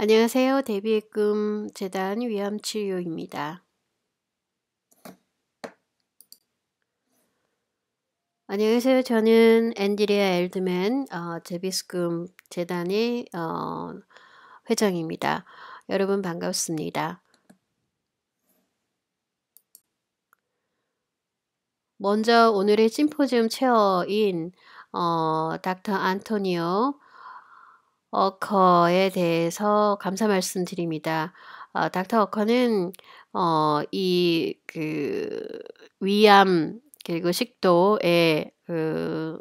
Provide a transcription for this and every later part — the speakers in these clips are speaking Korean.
안녕하세요. 데뷔의 꿈 재단 위암치료입니다. 안녕하세요. 저는 앤드리아 엘드맨 어, 제비스금 재단의 어, 회장입니다. 여러분 반갑습니다. 먼저 오늘의 심포지엄 체어인 어, 닥터 안토니오 어커에 대해서 감사 말씀드립니다. 어, 닥터 어커는 어, 이그 위암 그리고 식도의 그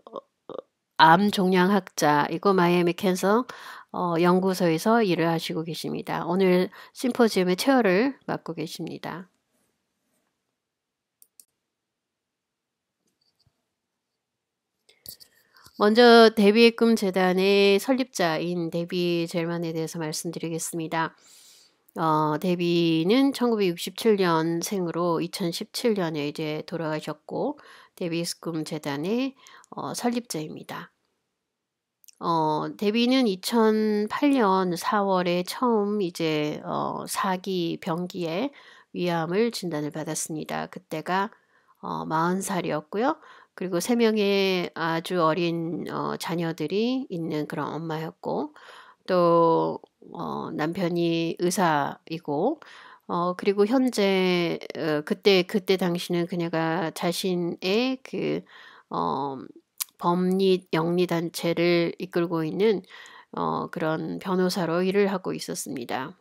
암 종양학자이고 마이애미 캔서 어, 연구소에서 일을 하시고 계십니다. 오늘 심포지엄의 체어를 맡고 계십니다. 먼저 데뷔의 꿈 재단의 설립자인 데뷔 젤만에 대해서 말씀드리겠습니다. 어, 데뷔는 1967년 생으로 2017년에 이제 돌아가셨고 데뷔의꿈 재단의 어, 설립자입니다. 어, 데뷔는 2008년 4월에 처음 이제 어, 4기 병기에 위암을 진단을 받았습니다. 그때가 어, 40살이었고요. 그리고 세 명의 아주 어린 어, 자녀들이 있는 그런 엄마였고 또 어, 남편이 의사이고 어, 그리고 현재 어, 그때 그때 당시는 그녀가 자신의 그 어, 법리 영리 단체를 이끌고 있는 어, 그런 변호사로 일을 하고 있었습니다.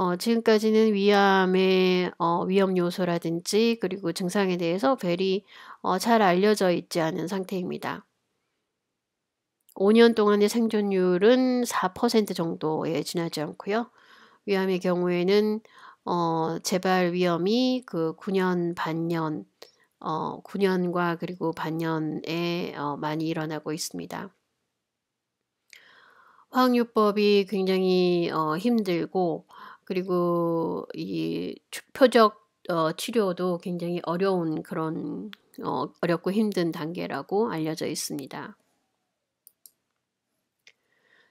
어, 지금까지는 위암의 어, 위험 요소라든지 그리고 증상에 대해서 벨이 어, 잘 알려져 있지 않은 상태입니다. 5년 동안의 생존율은 4% 정도에 지나지 않고요. 위암의 경우에는 어, 재발 위험이 그 9년 반년 어, 9년과 그리고 반년에 어, 많이 일어나고 있습니다. 화학요법이 굉장히 어, 힘들고 그리고 이 표적 어, 치료도 굉장히 어려운 그런 어, 어렵고 힘든 단계라고 알려져 있습니다.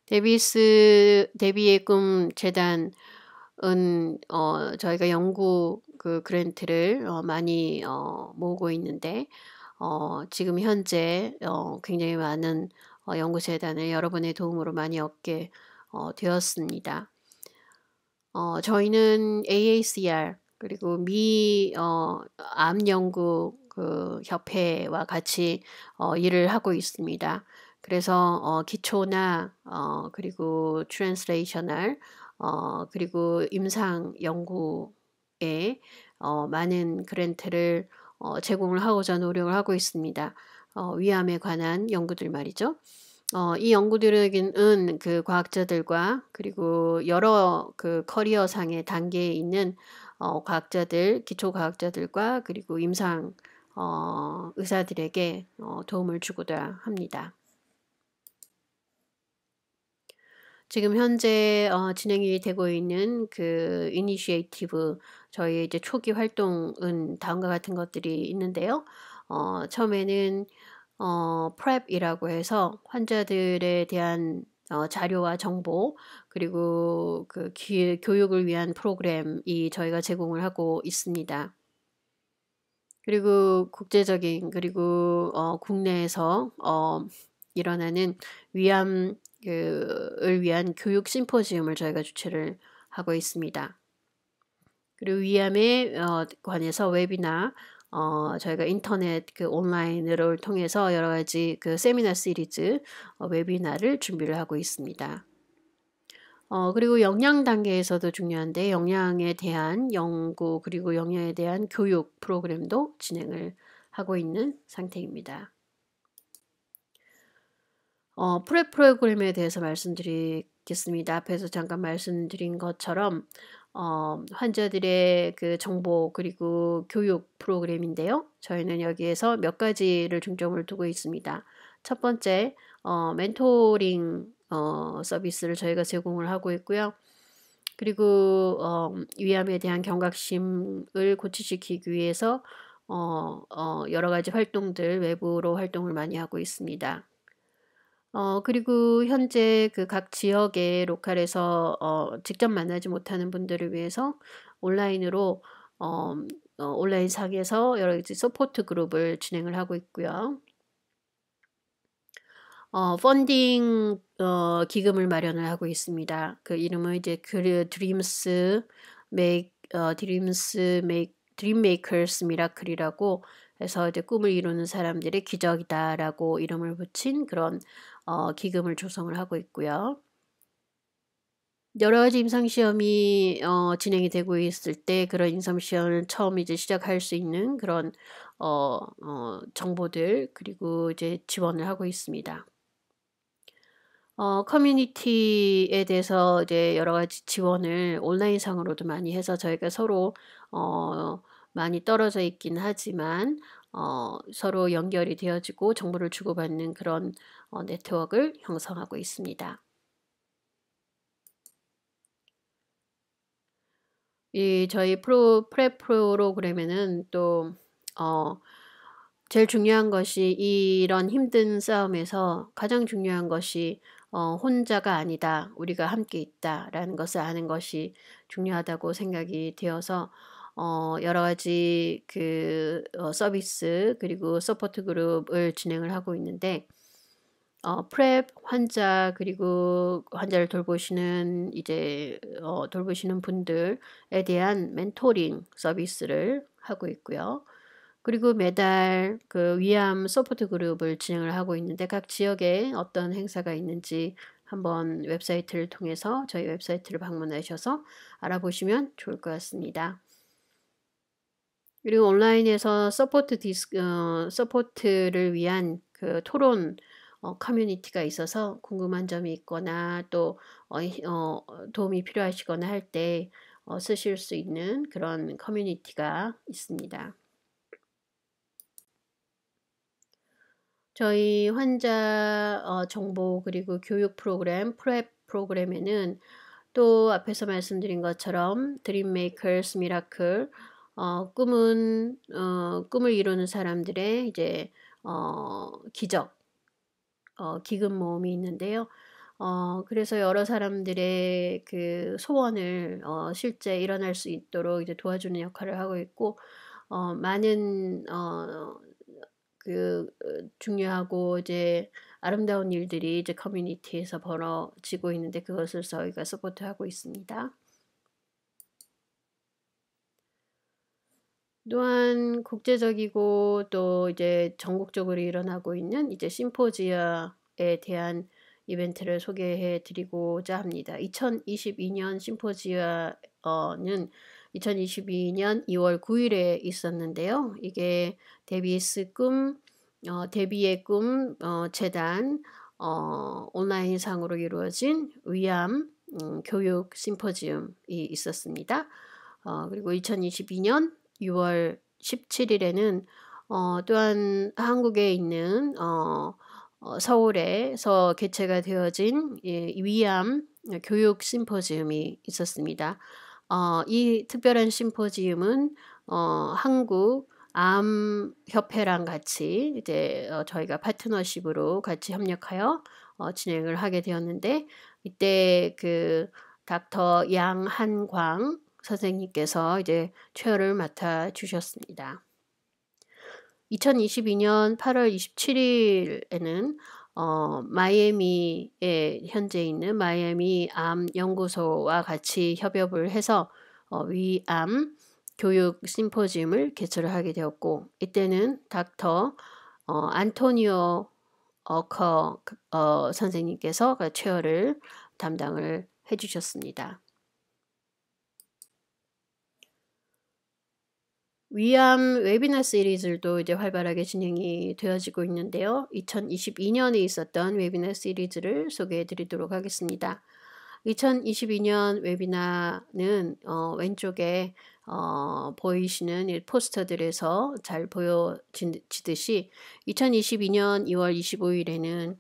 데비스 데비의 꿈 재단은 어, 저희가 연구 그 그랜트를 어, 많이 어, 모으고 있는데 어, 지금 현재 어, 굉장히 많은 어, 연구 재단을 여러분의 도움으로 많이 얻게 어, 되었습니다. 어, 저희는 AACR 그리고 미 어, 암연구 그 협회와 같이 어, 일을 하고 있습니다. 그래서 어, 기초나 어, 그리고 트랜스레이셔널 어, 그리고 임상 연구에 어, 많은 그랜트를 어, 제공을 하고자 노력을 하고 있습니다. 어, 위암에 관한 연구들 말이죠. 어, 이 연구들은 그 과학자들과 그리고 여러 그 커리어 상의 단계에 있는 어, 과학자들, 기초 과학자들과 그리고 임상 어, 의사들에게 어, 도움을 주고자 합니다. 지금 현재 어, 진행이 되고 있는 그 이니시에이티브 저희 이제 초기 활동은 다음과 같은 것들이 있는데요. 어, 처음에는 어, 프랩이라고 해서 환자들에 대한 어, 자료와 정보 그리고 그 기, 교육을 위한 프로그램이 저희가 제공을 하고 있습니다. 그리고 국제적인 그리고 어, 국내에서 어, 일어나는 위암을 위한 교육 심포지엄을 저희가 주최를 하고 있습니다. 그리고 위암에 어, 관해서 웹이나 어, 저희가 인터넷 그 온라인을 통해서 여러 가지 그 세미나 시리즈 어, 웨비나를 준비를 하고 있습니다. 어, 그리고 영양 단계에서도 중요한데 영양에 대한 연구 그리고 영양에 대한 교육 프로그램도 진행을 하고 있는 상태입니다. 어, 프레 프로그램에 대해서 말씀드리겠습니다. 앞에서 잠깐 말씀드린 것처럼 어, 환자들의 그 정보 그리고 교육 프로그램인데요. 저희는 여기에서 몇 가지를 중점을 두고 있습니다. 첫 번째, 어, 멘토링 어, 서비스를 저희가 제공을 하고 있고요. 그리고 어, 위암에 대한 경각심을 고취시키기 위해서 어, 어, 여러 가지 활동들 외부로 활동을 많이 하고 있습니다. 어, 그리고 현재 그 각 지역의 로컬에서 어, 직접 만나지 못하는 분들을 위해서 온라인으로 어, 어, 온라인 상에서 여러 가지 서포트 그룹을 진행을 하고 있고요. 어, 펀딩 어, 기금을 마련을 하고 있습니다. 그 이름은 이제 그 드림스 메이 어, 드림스 메이 드림 메이커스 미라클이라고 해서 이제 꿈을 이루는 사람들의 기적이다라고 이름을 붙인 그런 어, 기금을 조성을 하고 있고요. 여러 가지 임상시험이 어, 진행이 되고 있을 때 그런 임상시험을 처음 이제 시작할 수 있는 그런 어, 어, 정보들 그리고 이제 지원을 하고 있습니다. 어, 커뮤니티에 대해서 이제 여러 가지 지원을 온라인상으로도 많이 해서 저희가 서로 어, 많이 떨어져 있긴 하지만 어, 서로 연결이 되어지고 정보를 주고받는 그런 어, 네트워크를 형성하고 있습니다. 이 저희 프로 프레 프로그램에는 또 어, 제일 중요한 것이 이런 힘든 싸움에서 가장 중요한 것이 어, 혼자가 아니다. 우리가 함께 있다라는 것을 아는 것이 중요하다고 생각이 되어서 어, 여러 가지 그 어, 서비스 그리고 서포트 그룹을 진행을 하고 있는데 어, 프랩 환자 그리고 환자를 돌보시는 이제 어, 돌보시는 분들에 대한 멘토링 서비스를 하고 있고요. 그리고 매달 그 위암 서포트 그룹을 진행을 하고 있는데 각 지역에 어떤 행사가 있는지 한번 웹사이트를 통해서 저희 웹사이트를 방문하셔서 알아보시면 좋을 것 같습니다. 그리고 온라인에서 서포트 디스 어, 서포트를 위한 그 토론 어, 커뮤니티가 있어서 궁금한 점이 있거나 또 어, 어, 도움이 필요하시거나 할 때 어, 쓰실 수 있는 그런 커뮤니티가 있습니다. 저희 환자 어, 정보 그리고 교육 프로그램 프랩 프로그램에는 또 앞에서 말씀드린 것처럼 드림메이커스 미라클 어, 꿈은 어, 꿈을 이루는 사람들의 이제 어, 기적 어, 기금 모음이 있는데요. 어, 그래서 여러 사람들의 그 소원을 어, 실제 일어날 수 있도록 이제 도와주는 역할을 하고 있고 어, 많은 어, 그 어, 중요하고 이제 아름다운 일들이 이제 커뮤니티에서 벌어지고 있는데 그것을 저희가 서포트하고 있습니다. 또한 국제적이고 또 이제 전국적으로 일어나고 있는 이제 심포지아에 대한 이벤트를 소개해 드리고자 합니다. 2022년 심포지아는 2022년 2월 9일에 있었는데요. 이게 데비스 꿈, 어, 데비의 꿈 어, 재단 어, 온라인상으로 이루어진 위암 음, 교육 심포지움이 있었습니다. 어, 그리고 2022년 6월 17일에는 어, 또한 한국에 있는 어, 어, 서울에서 개최가 되어진 예, 위암 교육 심포지움이 있었습니다. 어, 이 특별한 심포지움은 어, 한국 암협회랑 같이 이제 어, 저희가 파트너십으로 같이 협력하여 어, 진행을 하게 되었는데 이때 그 닥터 양한광 선생님께서 이제 최열을 맡아 주셨습니다. 2022년 8월 27일에는 어, 마이애미에 현재 있는 마이애미 암 연구소와 같이 협업을 해서 어, 위암 교육 심포지움을 개최를 하게 되었고 이때는 닥터 어, 안토니오 어커 어, 선생님께서 그 최어를 담당을 해주셨습니다. 위암 웨비나 시리즈도 이제 활발하게 진행이 되어지고 있는데요. 2022년에 있었던 웨비나 시리즈를 소개해 드리도록 하겠습니다. 2022년 웨비나는 어, 왼쪽에 어, 보이시는 포스터들에서 잘 보여지듯이 2022년 2월 25일에는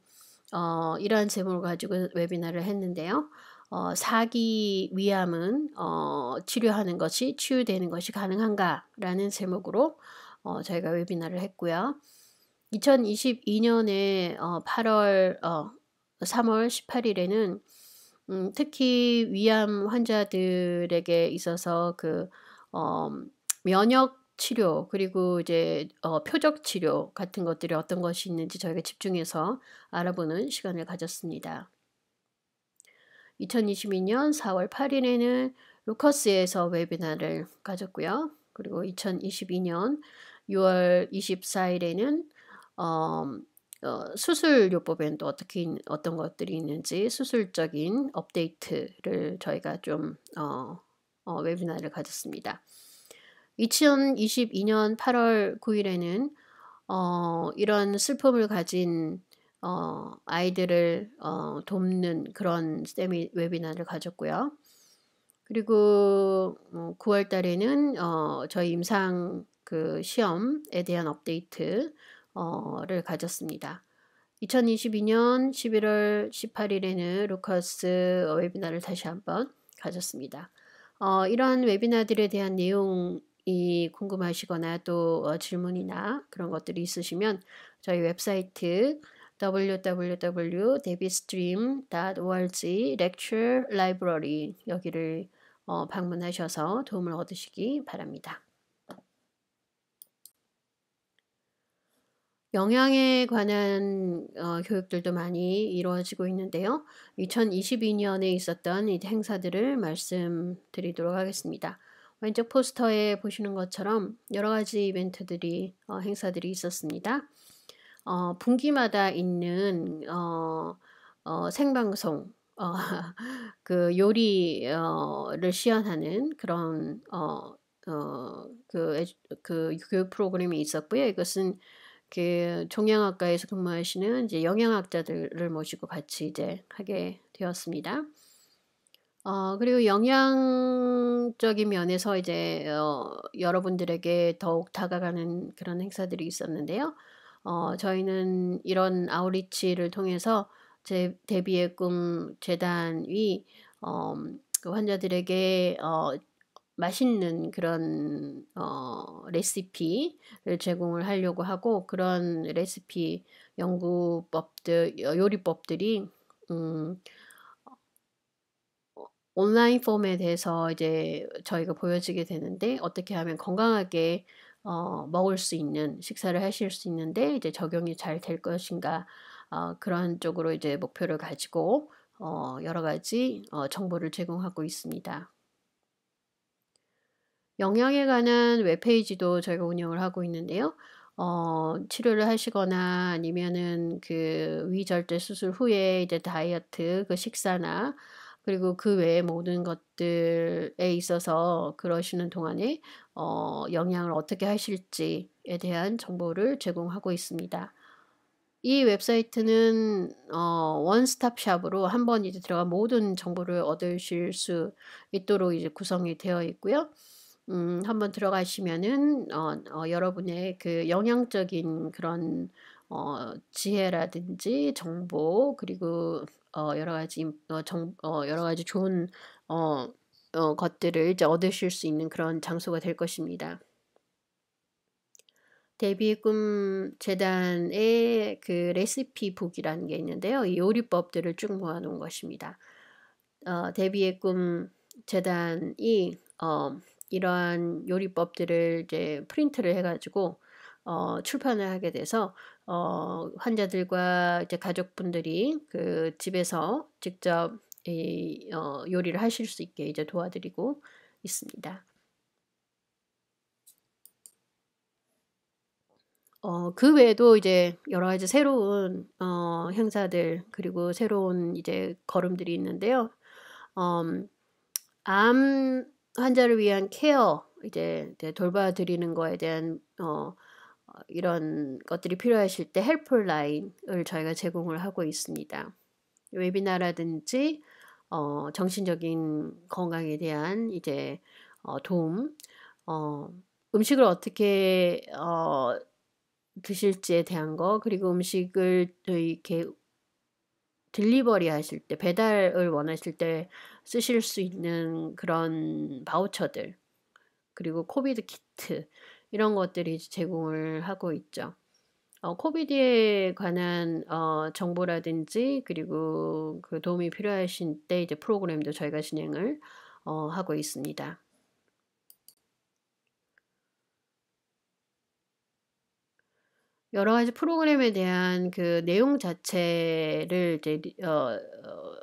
어, 이러한 제목을 가지고 웨비나를 했는데요. 어, 사기 위암은 어, 치료하는 것이 치유되는 것이 가능한가라는 제목으로 어, 저희가 웨비나를 했고요. 2022년에 어, 8월 어, 3월 18일에는 음, 특히 위암 환자들에게 있어서 그 어, 면역 치료 그리고 이제 어, 표적 치료 같은 것들이 어떤 것이 있는지 저희가 집중해서 알아보는 시간을 가졌습니다. 2022년 4월 8일에는 루커스에서 웨비나를 가졌고요. 그리고 2022년 6월 24일에는 어, 어, 수술요법엔 또 어떻게 어떤 것들이 있는지 수술적인 업데이트를 저희가 좀 어, 어, 웨비나를 가졌습니다. 2022년 8월 9일에는 어, 이런 슬픔을 가진 어, 아이들을 어, 돕는 그런 세미 웨비나를 가졌고요. 그리고 9월 뭐 달에는 어, 저희 임상 그 시험에 대한 업데이트를 어, 가졌습니다. 2022년 11월 18일에는 루커스 웨비나를 다시 한번 가졌습니다. 어, 이런 웨비나들에 대한 내용이 궁금하시거나 또 어, 질문이나 그런 것들이 있으시면 저희 웹사이트 www.davidstream.org lecture library 여기를 어, 방문하셔서 도움을 얻으시기 바랍니다. 영양에 관한 어, 교육들도 많이 이루어지고 있는데요. 2022년에 있었던 이 행사들을 말씀드리도록 하겠습니다. 왼쪽 포스터에 보시는 것처럼 여러 가지 이벤트들이 어, 행사들이 있었습니다. 어, 분기마다 있는 어, 어, 생방송 어, 그 요리를 시연하는 그런 어, 어, 그, 그 교육 프로그램이 있었고요. 이것은 그 종양학과에서 근무하시는 이제 영양학자들을 모시고 같이 이제 하게 되었습니다. 어, 그리고 영양적인 면에서 이제 어, 여러분들에게 더욱 다가가는 그런 행사들이 있었는데요. 어, 저희는 이런 아우리치를 통해서 제 데뷔의 꿈 재단이 어, 그 환자들에게 어, 맛있는 그런 어, 레시피를 제공을 하려고 하고 그런 레시피 연구법들 요리법들이 음, 어, 온라인 폼에 대해서 이제 저희가 보여지게 되는데 어떻게 하면 건강하게 어, 먹을 수 있는 식사를 하실 수 있는데 이제 적용이 잘 될 것인가 어, 그런 쪽으로 이제 목표를 가지고 어, 여러 가지 어, 정보를 제공하고 있습니다. 영양에 관한 웹페이지도 저희가 운영을 하고 있는데요. 어, 치료를 하시거나 아니면은 그 위절제 수술 후에 이제 다이어트, 그 식사나 그리고 그 외에 모든 것들에 있어서 그러시는 동안에 어, 영향을 어떻게 하실지에 대한 정보를 제공하고 있습니다. 이 웹사이트는 어, 원스톱샵으로 한 번 이제 들어가 모든 정보를 얻으실 수 있도록 이제 구성이 되어 있고요. 음, 한번 들어가시면은 어, 어, 여러분의 그 영향적인 그런 어, 지혜라든지 정보 그리고 어, 여러 가지 어, 정, 어, 여러 가지 좋은 어, 어, 것들을 이제 얻으실 수 있는 그런 장소가 될 것입니다. 데뷔의 꿈 재단의 그 레시피북이라는 게 있는데요. 이 요리법들을 쭉 모아놓은 것입니다. 어, 데뷔의 꿈 재단이 어, 이러한 요리법들을 이제 프린트를 해가지고 어, 출판을 하게 돼서 어, 환자들과 이제 가족분들이 그 집에서 직접 이, 어, 요리를 하실 수 있게 이제 도와드리고 있습니다. 어, 그 외에도 이제 여러 가지 새로운 어, 행사들 그리고 새로운 이제 걸음들이 있는데요. 음, 암 환자를 위한 케어 이제, 이제 돌봐드리는 거에 대한 어, 이런 것들이 필요하실 때 헬프라인을 저희가 제공을 하고 있습니다. 웨비나라든지 어, 정신적인 건강에 대한 이제 어, 도움, 어, 음식을 어떻게 어, 드실지에 대한 거, 그리고 음식을 이렇게 딜리버리 하실 때, 배달을 원하실 때 쓰실 수 있는 그런 바우처들, 그리고 코비드 키트, 이런 것들이 제공을 하고 있죠. 어, 코비디에 관한 어, 정보라든지 그리고 그 도움이 필요하신 때 이제 프로그램도 저희가 진행을 어, 하고 있습니다. 여러 가지 프로그램에 대한 그 내용 자체를 이제 어, 어,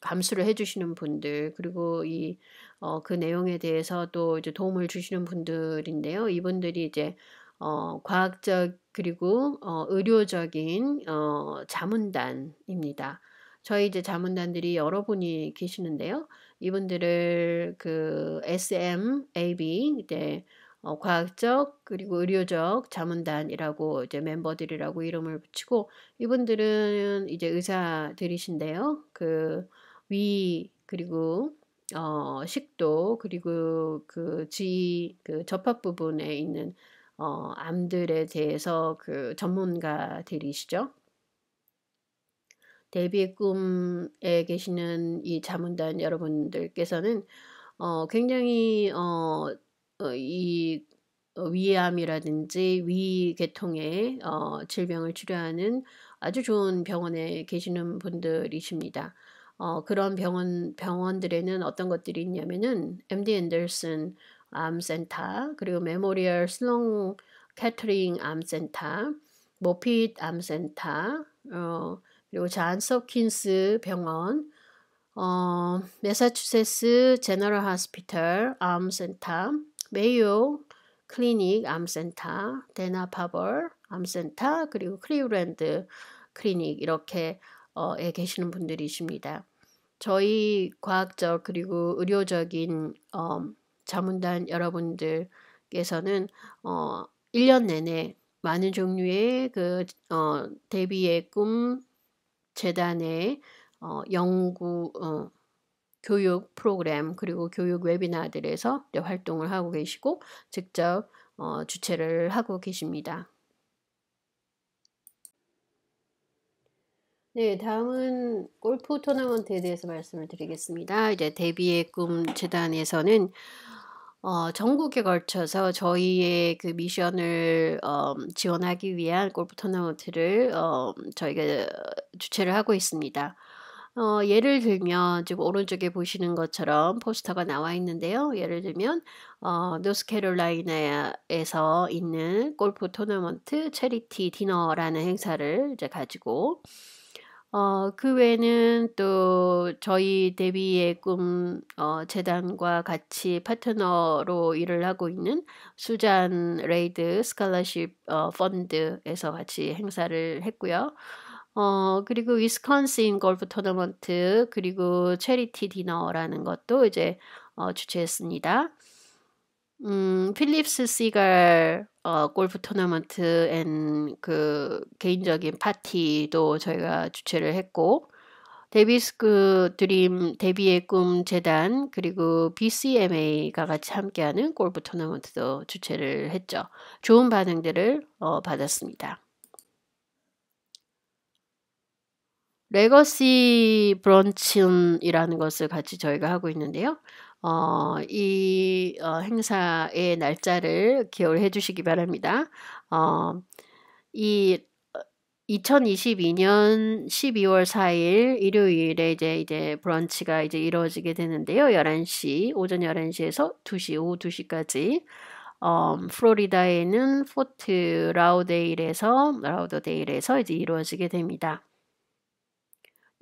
감수를 해주시는 분들 그리고 이그 어, 내용에 대해서 또 이제 도움을 주시는 분들인데요. 이분들이 이제 어, 과학적 그리고 어, 의료적인 어, 자문단입니다. 저희 이제 자문단들이 여러분이 계시는데요. 이분들을 그 SM, AB 이제 어, 과학적 그리고 의료적 자문단이라고 이제 멤버들이라고 이름을 붙이고 이분들은 이제 의사들이신데요. 그 위 그리고 어, 식도 그리고 그지그 그 접합 부분에 있는 어, 암들에 대해서 그 전문가들이시죠. 데뷔 꿈에 계시는 이 자문단 여러분들께서는 어, 굉장히 어, 어 이 어, 위암이라든지 위계통의 어, 질병을 치료하는 아주 좋은 병원에 계시는 분들이십니다. 어, 그런 병원 병원들에는 어떤 것들이 있냐면은 MD 앤더슨 암센터, 그리고 메모리얼 슬롱 캐트링 암센터, 모핏 암센터, 어, 그리고 잔 서킨스 병원, 어, 메사추세스 제너럴 하스피털 암센터, 메이오 클리닉 암센터, 데나 파벌 암센터, 그리고 크리브랜드 클리닉 이렇게 어,에 계시는 분들이십니다. 저희 과학적 그리고 의료적인 어, 자문단 여러분들께서는 어 1년 내내 많은 종류의 그 어, 대비의 꿈 재단의 어, 연구 어, 교육 프로그램 그리고 교육 웨비나들에서 활동을 하고 계시고 직접 어, 주최를 하고 계십니다. 네, 다음은 골프 토너먼트에 대해서 말씀을 드리겠습니다. 이제 데뷔의 꿈 재단에서는 어, 전국에 걸쳐서 저희의 그 미션을 어, 지원하기 위한 골프 토너먼트를 어, 저희가 주최를 하고 있습니다. 어, 예를 들면 지금 오른쪽에 보시는 것처럼 포스터가 나와 있는데요. 예를 들면 어, 노스캐롤라이나에서 있는 골프 토너먼트 체리티 디너라는 행사를 이제 가지고 어, 그 외에는 또 저희 데뷔의 꿈 어, 재단과 같이 파트너로 일을 하고 있는 수잔 레이드 스칼라십 어, 펀드에서 같이 행사를 했고요. 어, 그리고 위스콘신 골프 토너먼트 그리고 체리티 디너라는 것도 이제 어, 주최했습니다. 음, 필립스 시갈 어, 골프 토너먼트 앤그 개인적인 파티도 저희가 주최를 했고 데비스 그 드림 데뷔의 꿈 재단 그리고 BCMA가 같이 함께하는 골프 토너먼트도 주최를 했죠. 좋은 반응들을 어, 받았습니다. 레거시 브런치이라는 것을 같이 저희가 하고 있는데요. 어, 이 어, 행사의 날짜를 기억을 해주시기 바랍니다. 어, 이 2022년 12월 4일 일요일에 이제 이제 브런치가 이제 이루어지게 되는데요. 11시 오전 11시에서 2시 오후 2시까지 어, 플로리다에는 포트 라우데일에서 라우더데일에서 이제 이루어지게 됩니다.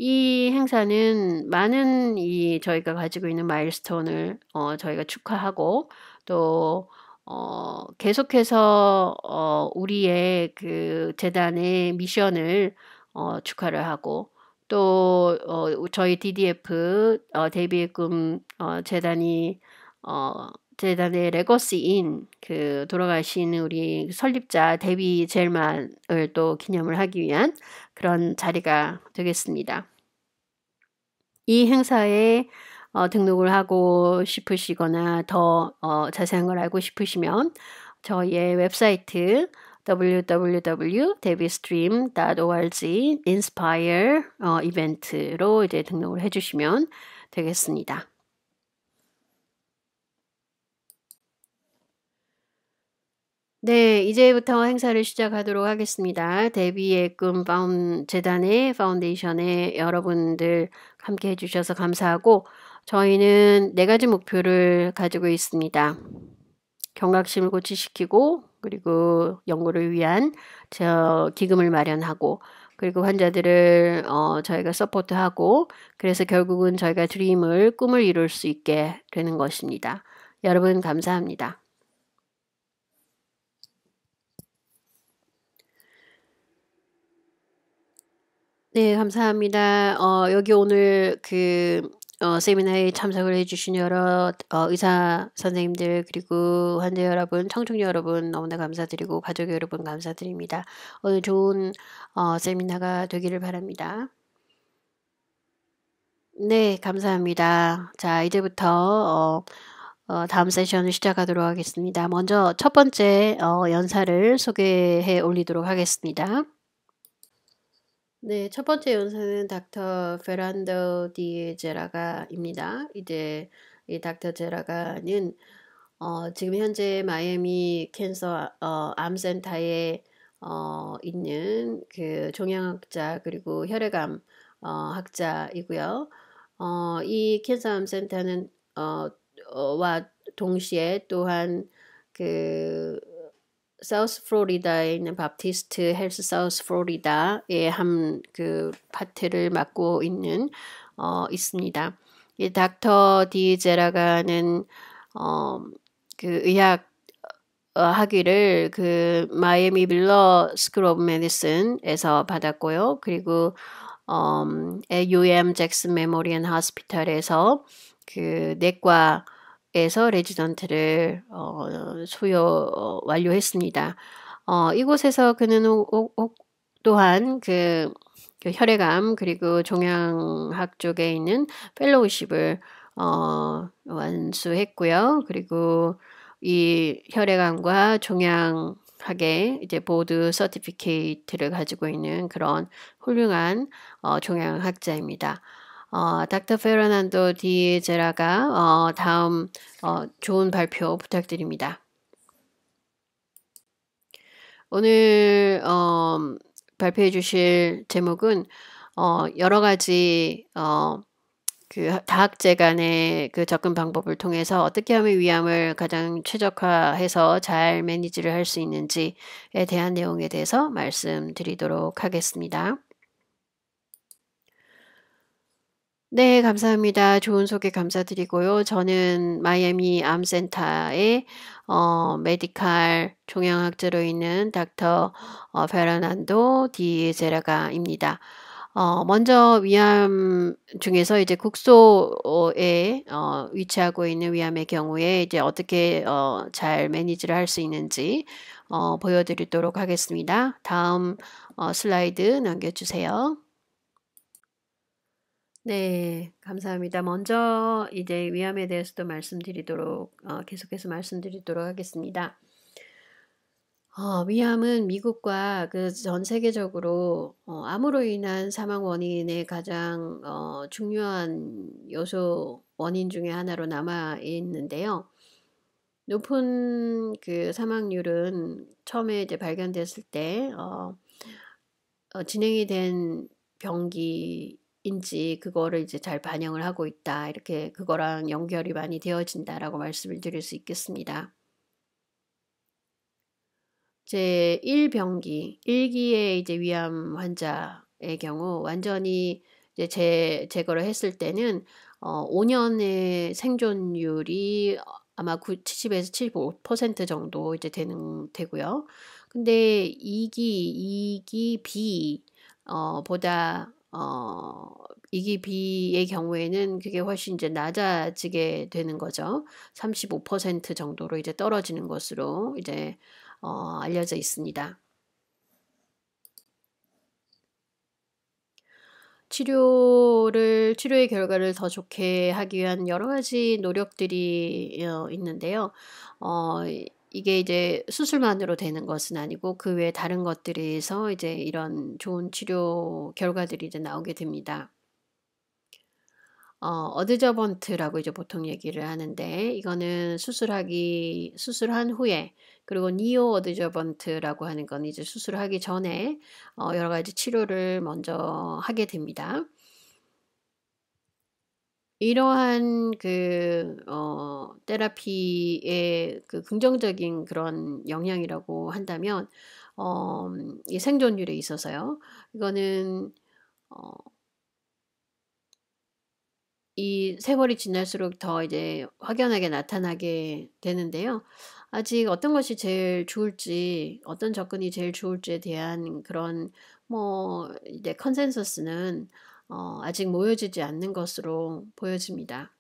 이 행사는 많은 이 저희가 가지고 있는 마일스톤을 어, 저희가 축하하고 또 어, 계속해서 어, 우리의 그 재단의 미션을 어, 축하를 하고 또 어, 저희 DDF 어, 데뷔의 꿈 어, 재단이 어, 재단의 레거시인 그 돌아가신 우리 설립자 데뷔 젤만을 또 기념을 하기 위한 그런 자리가 되겠습니다. 이 행사에 어, 등록을 하고 싶으시거나 더 어, 자세한 걸 알고 싶으시면 저희의 웹사이트 www.devistream.org inspire 어, 이벤트로 이제 등록을 해주시면 되겠습니다. 네, 이제부터 행사를 시작하도록 하겠습니다. 데뷔의 꿈 파운, 재단의 파운데이션에 여러분들 함께 해주셔서 감사하고 저희는 네 가지 목표를 가지고 있습니다. 경각심을 고취시키고 그리고 연구를 위한 저 기금을 마련하고 그리고 환자들을 어, 저희가 서포트하고 그래서 결국은 저희가 드림을 꿈을 이룰 수 있게 되는 것입니다. 여러분 감사합니다. 네, 감사합니다. 어, 여기 오늘 그 어, 세미나에 참석을 해주신 여러 어, 의사 선생님들 그리고 환자 여러분, 청중 여러분 너무나 감사드리고 가족 여러분 감사드립니다. 오늘 좋은 어, 세미나가 되기를 바랍니다. 네, 감사합니다. 자, 이제부터 어, 어, 다음 세션을 시작하도록 하겠습니다. 먼저 첫 번째 어, 연사를 소개해 올리도록 하겠습니다. 네, 첫 번째 연사는 닥터 페란도 디 제라가입니다. 이제 이 닥터 제라가는 어, 지금 현재 마이애미 캔서 어, 암센터에 어, 있는 그 종양학자 그리고 혈액암 어, 학자이고요. 어, 이 캔서 암센터는 어, 어, 와 동시에 또한 그 사우스 플로리다에 있는 바티스트 헬스 사우스 플로리다의 한그 파트를 맡고 있는 어, 있습니다. 이 닥터 디제라가는 어, 그 의학 어, 학위를 그 마이애미 빌러 스쿨 오브 메디슨에서 받았고요. 그리고 어, UM 잭슨 메모리얼 하스피탈에서 그 내과 대학에서 레지던트를 어, 소요 어, 완료했습니다. 어, 이곳에서 그는 오, 오, 또한 그, 그 혈액암 그리고 종양학 쪽에 있는 펠로우십을 어, 완수했고요. 그리고 이 혈액암과 종양 학게 이제 보드 서티피케이트를 가지고 있는 그런 훌륭한 어, 종양학자입니다. 어, 닥터 페르난도 디제라가 어, 다음 어, 좋은 발표 부탁드립니다. 오늘 어, 발표해 주실 제목은 어, 여러 가지 어, 그 다학제 간의 그 접근 방법을 통해서 어떻게 하면 위암을 가장 최적화해서 잘 매니지를 할 수 있는지에 대한 내용에 대해서 말씀드리도록 하겠습니다. 네, 감사합니다. 좋은 소개 감사드리고요. 저는 마이애미 암센터의 어, 메디칼 종양학자로 있는 닥터 어, 페르난도 디 제라가입니다. 어, 먼저 위암 중에서 이제 국소에 어, 위치하고 있는 위암의 경우에 이제 어떻게 어, 잘 매니지를 할 수 있는지 어, 보여드리도록 하겠습니다. 다음 어, 슬라이드 넘겨주세요. 네, 감사합니다. 먼저 이제 위암에 대해서도 말씀드리도록 어, 계속해서 말씀드리도록 하겠습니다. 어, 위암은 미국과 그 전 세계적으로 어, 암으로 인한 사망 원인의 가장 어, 중요한 요소 원인 중의 하나로 남아 있는데요. 높은 그 사망률은 처음에 이제 발견됐을 때 어, 어 진행이 된 병기 인지 그거를 이제 잘 반영을 하고 있다. 이렇게 그거랑 연결이 많이 되어진다라고 말씀을 드릴 수 있겠습니다. 제 1병기, 1기에 이제 위암 환자의 경우 완전히 이제 제, 제거를 했을 때는 어, 5년의 생존율이 아마 70에서 75% 정도 이제 되는 되고요. 근데 2기, 2기 B 어, 보다 어, 이기 B의 경우에는 그게 훨씬 이제 낮아지게 되는 거죠. 35% 정도로 이제 떨어지는 것으로 이제 어, 알려져 있습니다. 치료를 치료의 결과를 더 좋게 하기 위한 여러 가지 노력들이 어, 있는데요. 어, 이게 이제 수술만으로 되는 것은 아니고 그 외에 다른 것들에서 이제 이런 좋은 치료 결과들이 이제 나오게 됩니다. 어, 어드저번트라고 이제 보통 얘기를 하는데 이거는 수술하기 수술한 후에 그리고 니오 어드저번트라고 하는 건 이제 수술하기 전에 어, 여러 가지 치료를 먼저 하게 됩니다. 이러한 그, 어, 테라피의 그 긍정적인 그런 영향이라고 한다면, 어, 이 생존율에 있어서요. 이거는, 어, 이 세월이 지날수록 더 이제 확연하게 나타나게 되는데요. 아직 어떤 것이 제일 좋을지, 어떤 접근이 제일 좋을지에 대한 그런 뭐 이제 컨센서스는 어, 아직 모여지지 않는 것으로 보여집니다.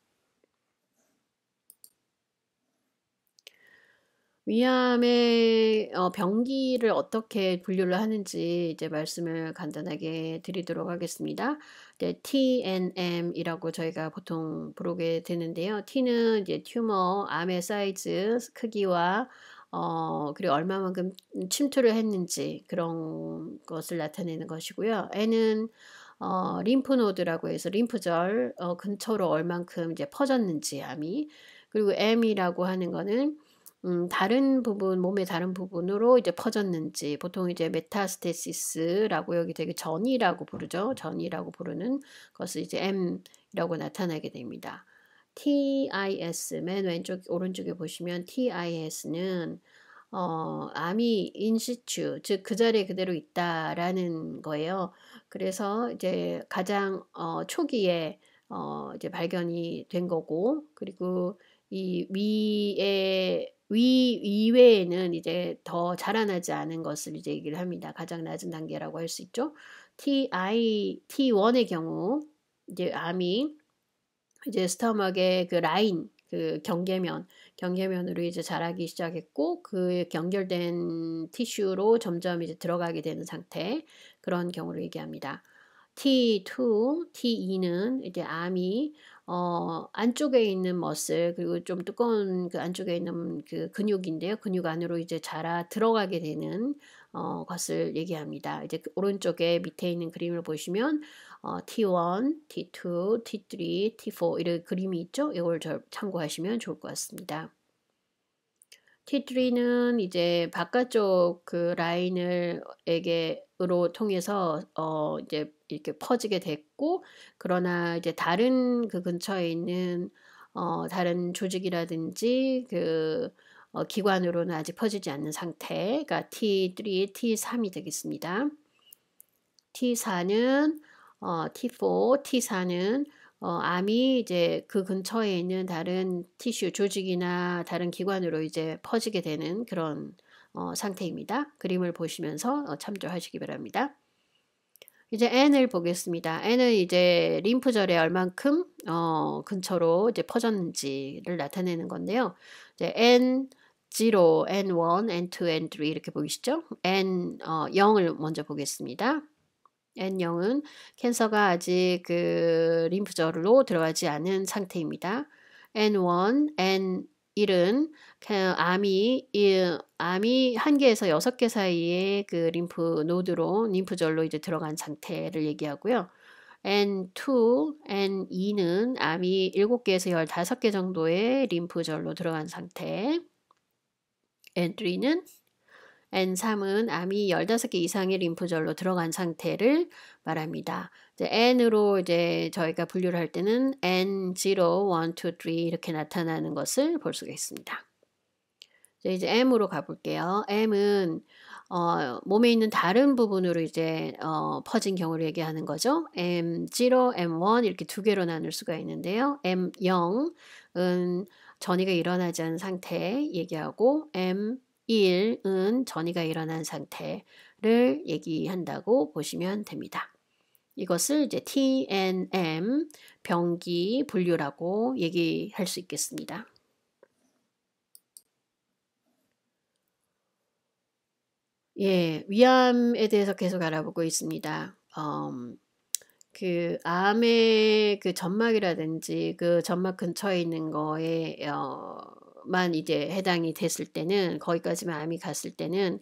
위암의 어, 병기를 어떻게 분류를 하는지 이제 말씀을 간단하게 드리도록 하겠습니다. 이제 TNM이라고 저희가 보통 부르게 되는데요. T는 이제 튜머, 암의 사이즈, 크기와 어, 그리고 얼마만큼 침투를 했는지 그런 것을 나타내는 것이고요. N은 어, 림프노드라고 해서 림프절 어, 근처로 얼만큼 이제 퍼졌는지 암이 그리고 M이라고 하는 거는 음, 다른 부분 몸의 다른 부분으로 이제 퍼졌는지 보통 이제 메타스테시스라고 여기 되게 전이라고 부르죠 전이라고 부르는 것을 이제 M이라고 나타나게 됩니다. TIS 맨 왼쪽 오른쪽에 보시면 TIS는 어, 암이 인시츄, 즉그 자리에 그대로 있다라는 거예요. 그래서 이제 가장 어, 초기에 어, 이제 발견이 된 거고, 그리고 이 위에 위 이외에는 이제 더 자라나지 않은 것을 이제 얘기를 합니다. 가장 낮은 단계라고 할 수 있죠. TI T1의 경우 이제 암이 이제 스터막의 그 라인 그 경계면 경계면으로 이제 자라기 시작했고 그 연결된 티슈로 점점 이제 들어가게 되는 상태 그런 경우를 얘기합니다. T2, T2는 이제 암이 어, 안쪽에 있는 머슬 그리고 좀 두꺼운 그 안쪽에 있는 그 근육인데요. 근육 안으로 이제 자라 들어가게 되는 어, 것을 얘기합니다. 이제 그 오른쪽에 밑에 있는 그림을 보시면 T1, T2, T3, T4 이런 그림이 있죠. 이걸 참고하시면 좋을 것 같습니다. T3는 이제 바깥쪽 그 라인을 에게로 통해서 어 이제 이렇게 퍼지게 됐고 그러나 이제 다른 그 근처에 있는 어 다른 조직이라든지 그어 기관으로는 아직 퍼지지 않는 상태가 T3, T3이 되겠습니다. T4는 어, T4, T4는 어, 암이 이제 그 근처에 있는 다른 티슈 조직이나 다른 기관으로 이제 퍼지게 되는 그런 어, 상태입니다. 그림을 보시면서 어, 참조하시기 바랍니다. 이제 N을 보겠습니다. N은 이제 림프절에 얼만큼 어, 근처로 이제 퍼졌는지를 나타내는 건데요. 이제 N 0, N1, N2, N3 이렇게 보이시죠? N 어, 0을 먼저 보겠습니다. n 0은 캔서가 아직 그 림프절로 들어가지 않은 상태입니다. N1, N1은 그 암이 암이 한 개에서 여섯 개 사이에 그 림프 노드로 림프절로 이제 들어간 상태를 얘기하고요. N2, N2는 암이 7개에서 15개 정도의 림프절로 들어간 상태. N3는 N3은 암이 15개 이상의 림프절로 들어간 상태를 말합니다. 이제 N으로 이제 저희가 분류를 할 때는 N0, 1, 2, 3 이렇게 나타나는 것을 볼 수가 있습니다. 이제 M으로 가볼게요. M은 어, 몸에 있는 다른 부분으로 이제 어, 퍼진 경우를 얘기하는 거죠. M0, M1 이렇게 두 개로 나눌 수가 있는데요. M0은 전이가 일어나지 않은 상태 얘기하고 M 이일은 전이가 일어난 상태를 얘기한다고 보시면 됩니다. 이것을 이제 TNM 병기 분류라고 얘기할 수 있겠습니다. 예, 위암에 대해서 계속 알아보고 있습니다. u 음, 그 암의 그 점막이라든지 그 점막 근처에 있는 거에 어, 만 이제 해당이 됐을 때는 거기까지만 암이 갔을 때는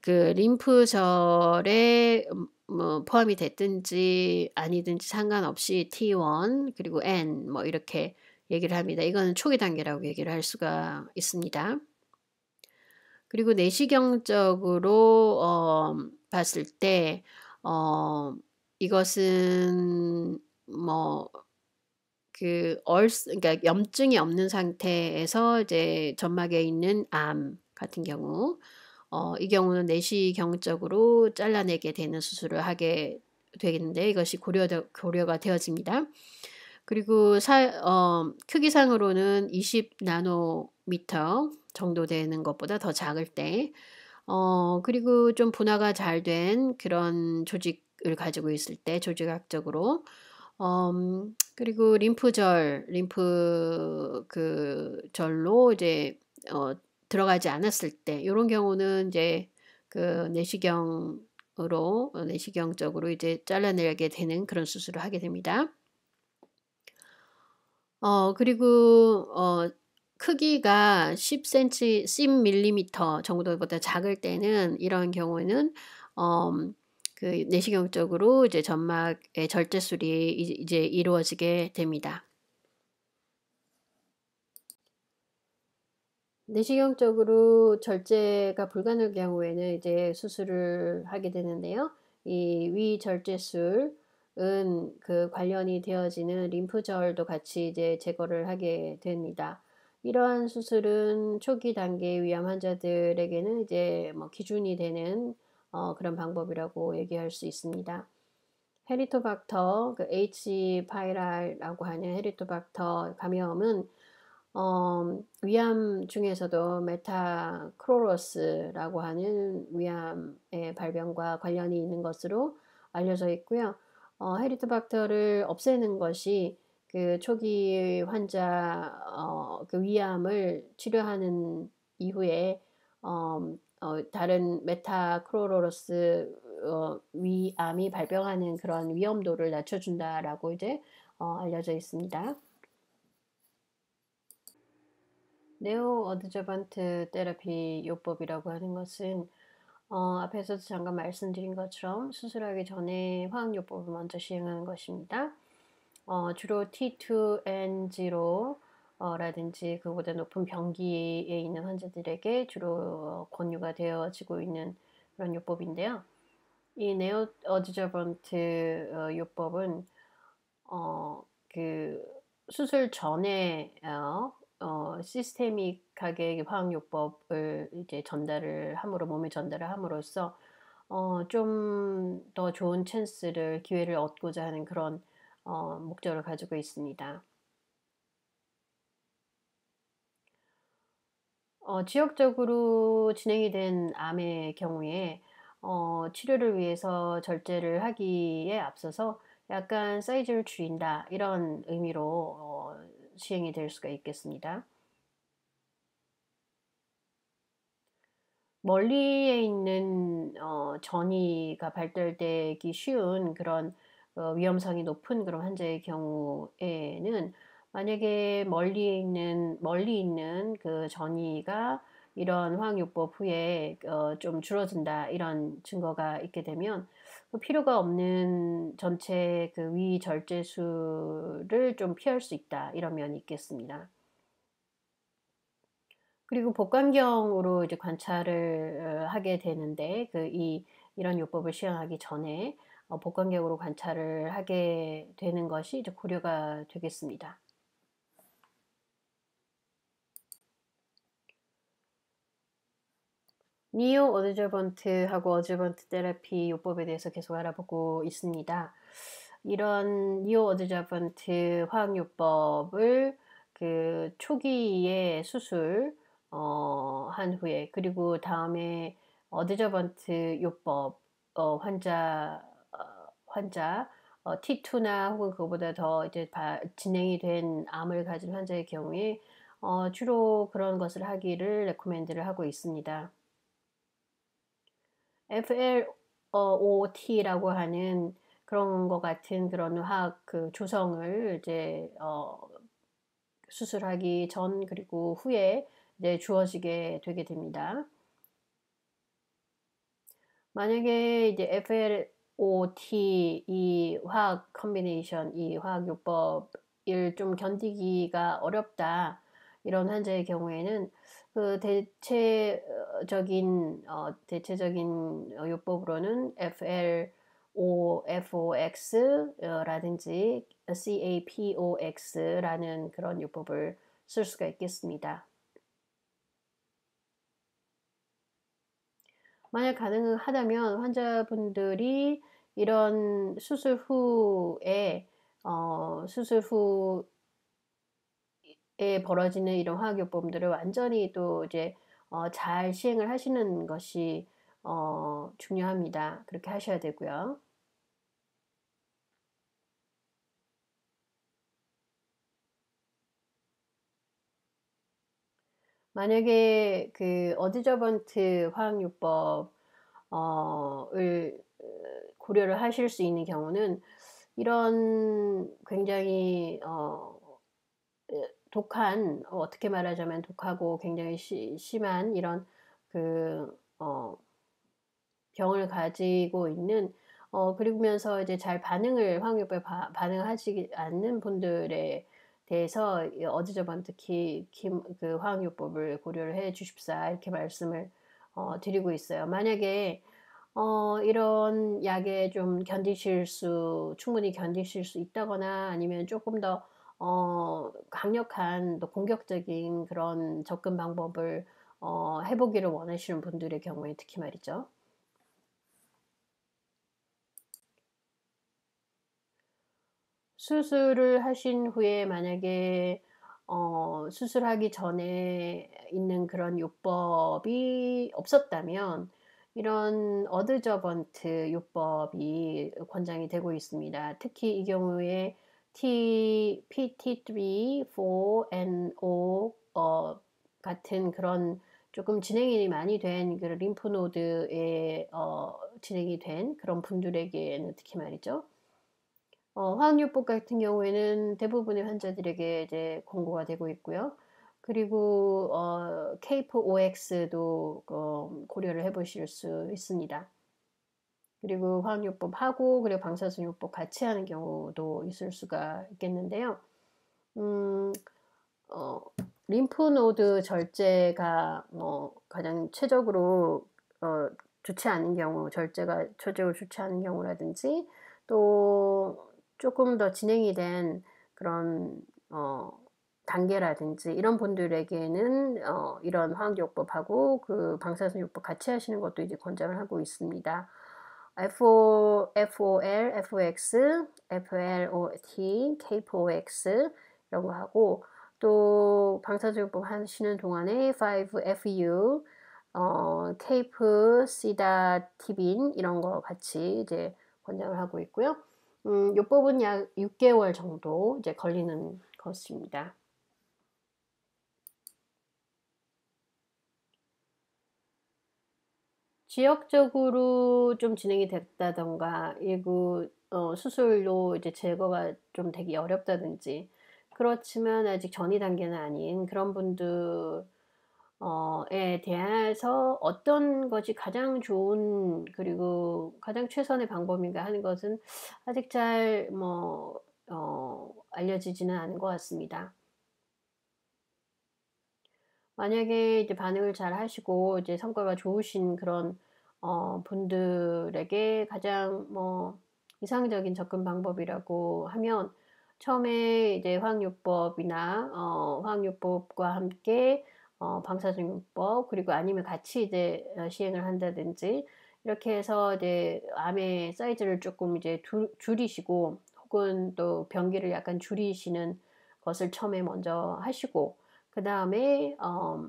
그 림프절에 음, 뭐 포함이 됐든지 아니든지 상관없이 T1 그리고 N 뭐 이렇게 얘기를 합니다. 이거는 초기 단계라고 얘기를 할 수가 있습니다. 그리고 내시경적으로 어, 봤을 때 어, 이것은 뭐그 얼, 그러니까 염증이 없는 상태에서 이제 점막에 있는 암 같은 경우, 어, 이 경우는 내시경적으로 잘라내게 되는 수술을 하게 되겠는데 이것이 고려 고려가 되어집니다. 그리고 사, 어, 크기상으로는 20 나노미터 정도 되는 것보다 더 작을 때, 어, 그리고 좀 분화가 잘 된 그런 조직을 가지고 있을 때 조직학적으로 음, 그리고 림프절, 림프 그 절로 이제 어, 들어가지 않았을 때, 이런 경우는 이제 그 내시경으로, 어, 내시경적으로 이제 잘라내게 되는 그런 수술을 하게 됩니다. 어, 그리고, 어, 크기가 10cm, 10mm 정도보다 작을 때는 이런 경우에는, 음, 그 내시경 쪽으로 이제 점막의 절제술이 이제 이루어지게 됩니다. 내시경적으로 절제가 불가능할 경우에는 이제 수술을 하게 되는데요. 이 위절제술은 그 관련이 되어지는 림프절도 같이 이제 제거를 하게 됩니다. 이러한 수술은 초기 단계 위암 환자들에게는 이제 뭐 기준이 되는 어, 그런 방법이라고 얘기할 수 있습니다. 헤리토박터, 그 H. 파이랄라고 하는 헤리토박터 감염은 어, 위암 중에서도 메타크로로스라고 하는 위암의 발병과 관련이 있는 것으로 알려져 있고요. 어, 헤리토박터를 없애는 것이 그 초기 환자 어, 그 위암을 치료하는 이후에 어, 어, 다른 메타크로로로스 어, 위암이 발병하는 그런 위험도를 낮춰준다라고 이제 어, 알려져 있습니다. 네오 어드저번트 테라피 요법이라고 하는 것은 어, 앞에서도 잠깐 말씀드린 것처럼 수술하기 전에 화학요법을 먼저 시행하는 것입니다. 어, 주로 t 2 n 로 라든지 그보다 높은 병기에 있는 환자들에게 주로 어, 권유가 되어지고 있는 그런 요법인데요. 이 네오 어지저번트 어, 요법은 어, 그 수술 전에 어, 어, 시스테믹하게 화학요법을 이제 전달을 함으로 몸에 전달을 함으로써 어, 좀 더 좋은 찬스를 기회를 얻고자 하는 그런 어, 목적을 가지고 있습니다. 어 지역적으로 진행이 된 암의 경우에 어 치료를 위해서 절제를 하기에 앞서서 약간 사이즈를 줄인다 이런 의미로 어 시행이 될 수가 있겠습니다. 멀리에 있는 어, 전이가 발달되기 쉬운 그런 어, 위험성이 높은 그런 환자의 경우에는 만약에 멀리 있는 멀리 있는 그 전이가 이런 화학요법 후에 어, 좀 줄어든다 이런 증거가 있게 되면 그 필요가 없는 전체 그 위절제수를 좀 피할 수 있다 이런 면이 있겠습니다. 그리고 복감경으로 이제 관찰을 어, 하게 되는데 그 이 이런 요법을 시행하기 전에 어, 복감경으로 관찰을 하게 되는 것이 이제 고려가 되겠습니다. 니오 어드저번트하고 어드저번트 테라피 요법에 대해서 계속 알아보고 있습니다. 이런 니오 어드저번트 화학 요법을 그 초기에 수술 어, 한 후에 그리고 다음에 어드저번트 요법 어, 환자 어, 환자 어, T2나 혹은 그보다 더 이제 바, 진행이 된 암을 가진 환자의 경우에 어, 주로 그런 것을 하기를 레코멘드를 하고 있습니다. FLOT라고 어, 하는 그런 것 같은 그런 화학 그 조성을 이제 어, 수술하기 전 그리고 후에 이제 주어지게 되게 됩니다. 만약에 이제 FLOT 이 화학 컨비네이션 이 화학 요법을 좀 견디기가 어렵다 이런 환자의 경우에는 그 대체 대체적인 어, 대체적인 어, 요법으로는 FL O, FOX라든지 어, CAPOX라는 그런 요법을 쓸 수가 있겠습니다. 만약 가능하다면 환자분들이 이런 수술 후에 어, 수술 후에 벌어지는 이런 화학요법들을 완전히 또 이제 어, 잘 시행을 하시는 것이 어, 중요합니다. 그렇게 하셔야 되고요. 만약에 그 어디저번트 화학요법 을 어, 고려를 하실 수 있는 경우는 이런 굉장히 어, 독한 어, 떻게 말하자면 독하고 굉장히 시, 심한 이런 그 어, 병을 가지고 있는 어, 그리면서 고 이제 잘 반응을 황유병 반응하지 않는 분들에 대해서 어제저번 특히 김, 그 화학요법을 고려를 해 주십사 이렇게 말씀을 어, 드리고 있어요. 만약에 어, 이런 약에 좀 견디실 수 충분히 견디실 수 있다거나 아니면 조금 더 어, 강력한 또 공격적인 그런 접근 방법을 어, 해보기를 원하시는 분들의 경우에 특히 말이죠. 수술을 하신 후에 만약에 어, 수술하기 전에 있는 그런 요법이 없었다면 이런 어드저번트 요법이 권장이 되고 있습니다. 특히 이 경우에 T, PT3, 4, and O 어, 같은 그런 조금 진행이 많이 된 그 림프 노드에 어, 진행이 된 그런 분들에게는 특히 말이죠. 어, 화학요법 같은 경우에는 대부분의 환자들에게 이제 권고가 되고 있고요. 그리고 어, K4OX도 어, 고려를 해보실 수 있습니다. 그리고 화학요법 하고 그리고 방사선요법 같이 하는 경우도 있을 수가 있겠는데요. 음, 어, 림프노드 절제가 뭐 가장 최적으로 어, 좋지 않은 경우, 절제가 최적으로 좋지 않은 경우라든지 또 조금 더 진행이 된 그런 어, 단계라든지 이런 분들에게는 어, 이런 화학요법하고 그 방사선요법 같이 하시는 것도 이제 권장을 하고 있습니다. FO, FOL, FOX, FLOT, K4OX 이런 거 하고 또 방사적법 하시는 동안에 5FU, 어, 테이프, 시다, 티빈 이런 거 같이 이제 권장을 하고 있고요. 음, 요법은 약 6개월 정도 이제 걸리는 것입니다. 지역적으로 좀 진행이 됐다던가 일부 어, 수술로 이제 제거가 좀 되기 어렵다든지 그렇지만 아직 전이 단계는 아닌 그런 분들 어에 대해서 어떤 것이 가장 좋은 그리고 가장 최선의 방법인가 하는 것은 아직 잘뭐 어, 알려지지는 않은 것 같습니다. 만약에 이제 반응을 잘 하시고 이제 성과가 좋으신 그런 어, 분들에게 가장 뭐 이상적인 접근 방법이라고 하면 처음에 이제 화학요법이나 어, 화학요법과 함께 어, 방사선요법 그리고 아니면 같이 이제 어, 시행을 한다든지 이렇게 해서 이제 암의 사이즈를 조금 이제 두, 줄이시고 혹은 또 변기를 약간 줄이시는 것을 처음에 먼저 하시고 음, 그 다음에 어,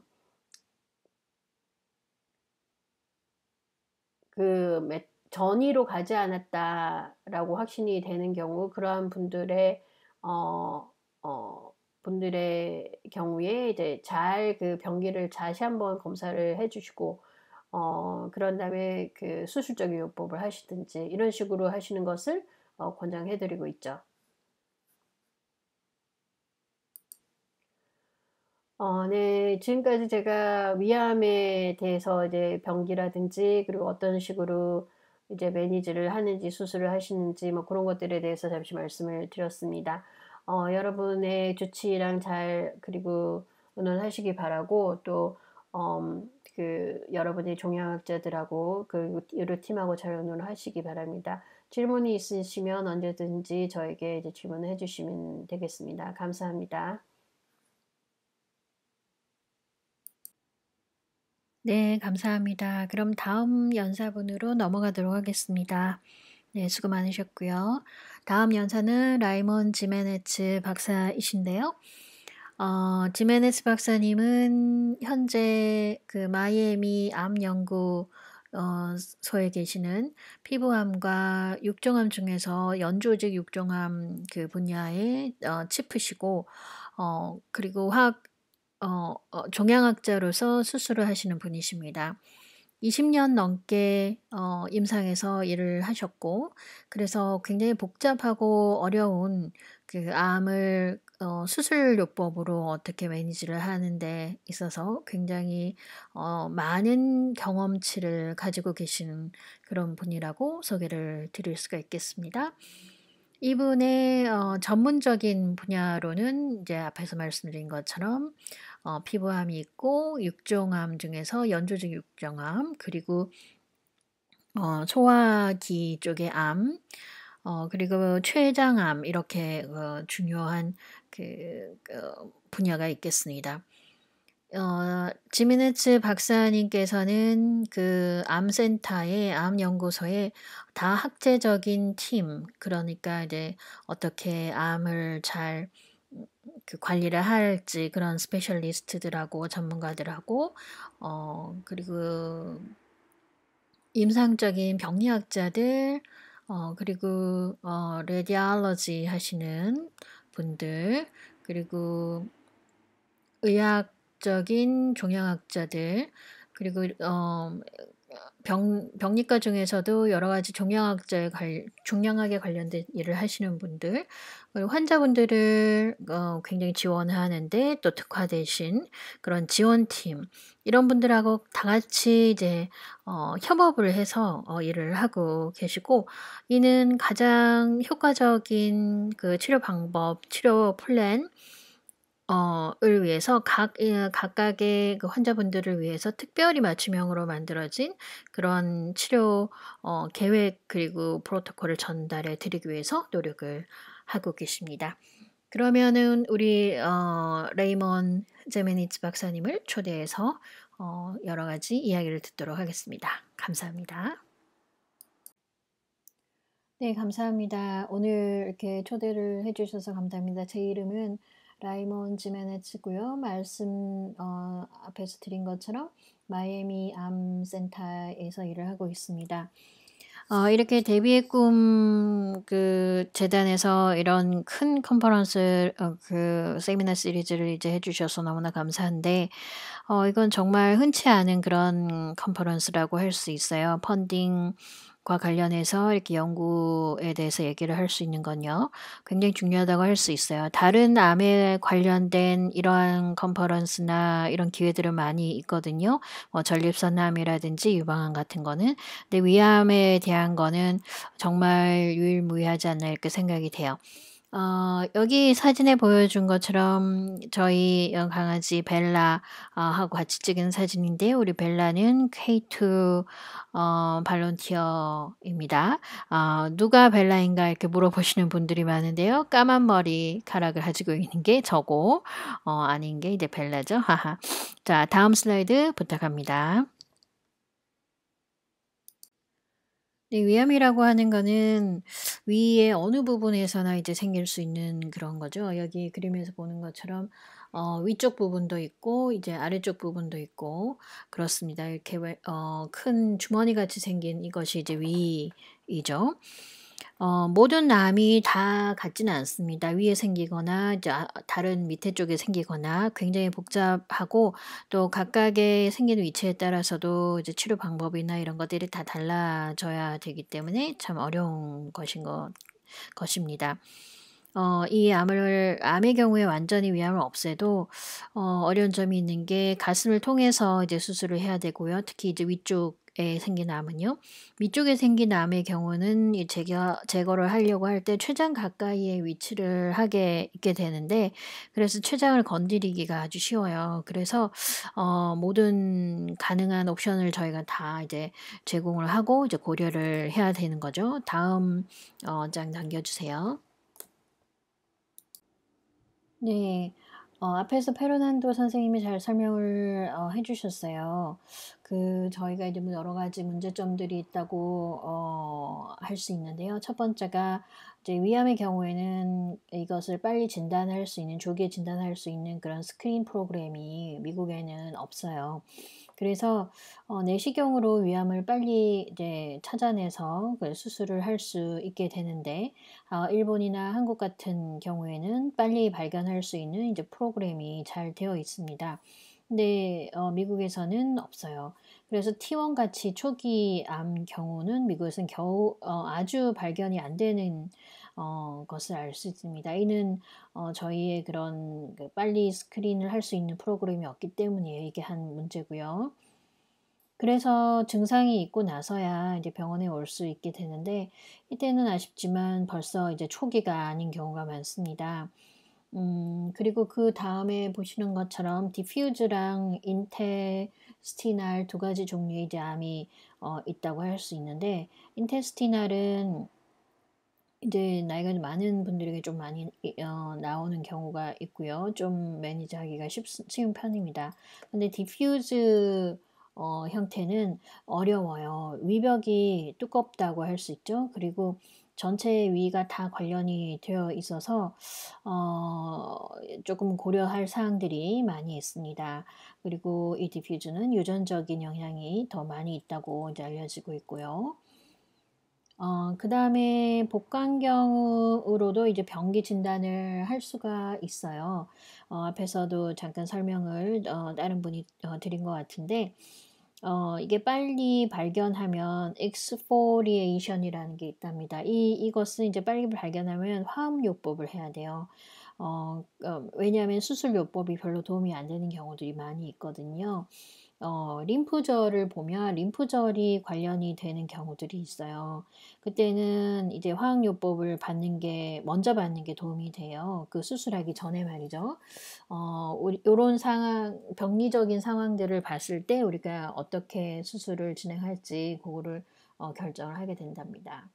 그전이로 가지 않았다라고 확신이 되는 경우 그러한 분들의 어, 어, 분들의 경우에 이제 잘 그 병기를 다시 한번 검사를 해주시고 어, 그런 다음에 그 수술적인 요법을 하시든지 이런 식으로 하시는 것을 어, 권장해드리고 있죠. 어 네. 지금까지 제가 위암에 대해서 이제 병기라든지 그리고 어떤 식으로 이제 매니지를 하는지 수술을 하시는지 뭐 그런 것들에 대해서 잠시 말씀을 드렸습니다. 어, 여러분의 조치랑 잘 그리고 의논하시기 바라고 또 음, 그 여러분의 종양학자들하고 그 의료 팀하고 잘 의논하시기 바랍니다. 질문이 있으시면 언제든지 저에게 이제 질문을 해주시면 되겠습니다. 감사합니다. 네, 감사합니다. 그럼 다음 연사분으로 넘어가도록 하겠습니다. 네, 수고 많으셨고요. 다음 연사는 라이몬 지메네츠 박사이신데요. 어, 지메네츠 박사님은 현재 그 마이애미 암 연구 어, 소에 계시는 피부암과 육종암 중에서 연조직 육종암 그 분야의 어, 치프시고 어, 그리고 화학 어, 어, 종양학자로서 수술을 하시는 분이십니다. 20년 넘게 어, 임상에서 일을 하셨고, 그래서 굉장히 복잡하고 어려운 그 암을 어, 수술요법으로 어떻게 매니지를 하는데 있어서 굉장히 어, 많은 경험치를 가지고 계시는 그런 분이라고 소개를 드릴 수가 있겠습니다. 이분의 어, 전문적인 분야로는 이제 앞에서 말씀드린 것처럼 어, 피부암이 있고 육종암 중에서 연조직 육종암 그리고 어, 소화기 쪽의 암 어, 그리고 췌장암 이렇게 어, 중요한 그, 그 분야가 있겠습니다. 어, 지미네츠 박사님께서는 그 암센터의 암연구소에 다 학제적인 팀, 그러니까 이제 어떻게 암을 잘그 관리를 할지 그런 스페셜리스트들하고 전문가들하고 어 그리고 임상적인 병리학자들 어 그리고 어 레디알러지 하시는 분들 그리고 의학적인 종양학자들 그리고 어 병, 병리과 중에서도 여러 가지 종양학자에 관, 종양학에 관련된 일을 하시는 분들, 그리고 환자분들을 어, 굉장히 지원하는데 또 특화되신 그런 지원팀, 이런 분들하고 다 같이 이제, 어, 협업을 해서 어, 일을 하고 계시고, 이는 가장 효과적인 그 치료 방법, 치료 플랜, 어을 위해서 각 예, 각각의 그 환자분들을 위해서 특별히 맞춤형으로 만들어진 그런 치료 어, 계획 그리고 프로토콜을 전달해 드리기 위해서 노력을 하고 계십니다. 그러면은 우리 어, 레이먼 제메니츠 박사님을 초대해서 어, 여러 가지 이야기를 듣도록 하겠습니다. 감사합니다. 네, 감사합니다. 오늘 이렇게 초대를 해주셔서 감사합니다. 제 이름은 라이몬 지메네츠고요. 말씀 어, 앞에서 드린 것처럼 마이애미 암센터에서 일을 하고 있습니다. 어, 이렇게 데뷔의 꿈그 재단에서 이런 큰 컨퍼런스 어, 그 세미나 시리즈를 이제 해주셔서 너무나 감사한데 어, 이건 정말 흔치 않은 그런 컨퍼런스라고 할 수 있어요. 펀딩 과 관련해서 이렇게 연구에 대해서 얘기를 할 수 있는 건요. 굉장히 중요하다고 할 수 있어요. 다른 암에 관련된 이러한 컨퍼런스나 이런 기회들은 많이 있거든요. 뭐 전립선암이라든지 유방암 같은 거는. 근데 위암에 대한 거는 정말 유일무이하지 않나 이렇게 생각이 돼요. 어, 여기 사진에 보여준 것처럼 저희 강아지 벨라하고 같이 찍은 사진인데요. 우리 벨라는 K2 어, 발론티어입니다. 어, 누가 벨라인가 이렇게 물어보시는 분들이 많은데요. 까만 머리 카락을 가지고 있는 게 저고 어, 아닌 게 이제 벨라죠. 하하. 자, 다음 슬라이드 부탁합니다. 위암이라고 하는 거는 위의 어느 부분에서나 이제 생길 수 있는 그런 거죠. 여기 그림에서 보는 것처럼 어, 위쪽 부분도 있고 이제 아래쪽 부분도 있고 그렇습니다. 이렇게 어, 큰 주머니 같이 생긴 이것이 이제 위이죠. 어, 모든 암이 다 같지는 않습니다. 위에 생기거나 아, 다른 밑에 쪽에 생기거나 굉장히 복잡하고 또 각각의 생기는 위치에 따라서도 이제 치료 방법이나 이런 것들이 다 달라져야 되기 때문에 참 어려운 것인 것 것입니다. 어, 이 암을, 암의 경우에 완전히 위암을 없애도, 어, 어려운 점이 있는 게 가슴을 통해서 이제 수술을 해야 되고요. 특히 이제 위쪽 위쪽에 생긴 암은요. 위쪽에 생긴 암의 경우는 제거, 제거를 하려고 할 때 췌장 가까이에 위치를 하게 있게 되는데 그래서 췌장을 건드리기가 아주 쉬워요. 그래서 어, 모든 가능한 옵션을 저희가 다 이제 제공을 하고 이제 고려를 해야 되는 거죠. 다음 어, 장 남겨주세요. 네. 어, 앞에서 페르난도 선생님이 잘 설명을 어, 해주셨어요. 그 저희가 이제 뭐 여러 가지 문제점들이 있다고 어, 할 수 있는데요. 첫 번째가 이제 위암의 경우에는 이것을 빨리 진단할 수 있는 조기에 진단할 수 있는 그런 스크린 프로그램이 미국에는 없어요. 그래서 어, 내시경으로 위암을 빨리 이제 찾아내서 그 수술을 할 수 있게 되는데 어, 일본이나 한국 같은 경우에는 빨리 발견할 수 있는 이제 프로그램이 잘 되어 있습니다. 근데 네, 어, 미국에서는 없어요. 그래서 T1 같이 초기 암 경우는 미국에서는 겨우 어, 아주 발견이 안 되는 어, 것을 알 수 있습니다. 이는 어, 저희의 그런 그 빨리 스크린을 할 수 있는 프로그램이 없기 때문에 이게 한 문제고요. 그래서 증상이 있고 나서야 이제 병원에 올 수 있게 되는데 이때는 아쉽지만 벌써 이제 초기가 아닌 경우가 많습니다. 음, 그리고 그 다음에 보시는 것처럼 디퓨즈랑 인테스티날 두 가지 종류의 암이 어, 있다고 할 수 있는데 인테스티날은 이제 나이가 많은 분들에게 좀 많이 어, 나오는 경우가 있고요. 좀매니저하기가 쉬운 편입니다. 근데 디퓨즈 어, 형태는 어려워요. 위벽이 두껍다고 할 수 있죠. 그리고 전체의 위가 다 관련이 되어 있어서 어, 조금 고려할 사항들이 많이 있습니다. 그리고 이 디퓨즈는 유전적인 영향이 더 많이 있다고 이제 알려지고 있고요. 어, 그 다음에 복강경으로도 이제 병기 진단을 할 수가 있어요. 어, 앞에서도 잠깐 설명을 어, 다른 분이 어, 드린 것 같은데, 어, 이게 빨리 발견하면 exfoliation이라는 게 있답니다. 이 이것은 이제 빨리 발견하면 화음요법을 해야 돼요. 어, 어, 왜냐하면 수술요법이 별로 도움이 안 되는 경우들이 많이 있거든요. 어, 림프절을 보면 림프절이 관련이 되는 경우들이 있어요. 그때는 이제 화학요법을 받는 게 먼저 받는 게 도움이 돼요. 그 수술하기 전에 말이죠. 어, 이런 상황 병리적인 상황들을 봤을 때 우리가 어떻게 수술을 진행할지 그거를 어, 결정을 하게 된답니다.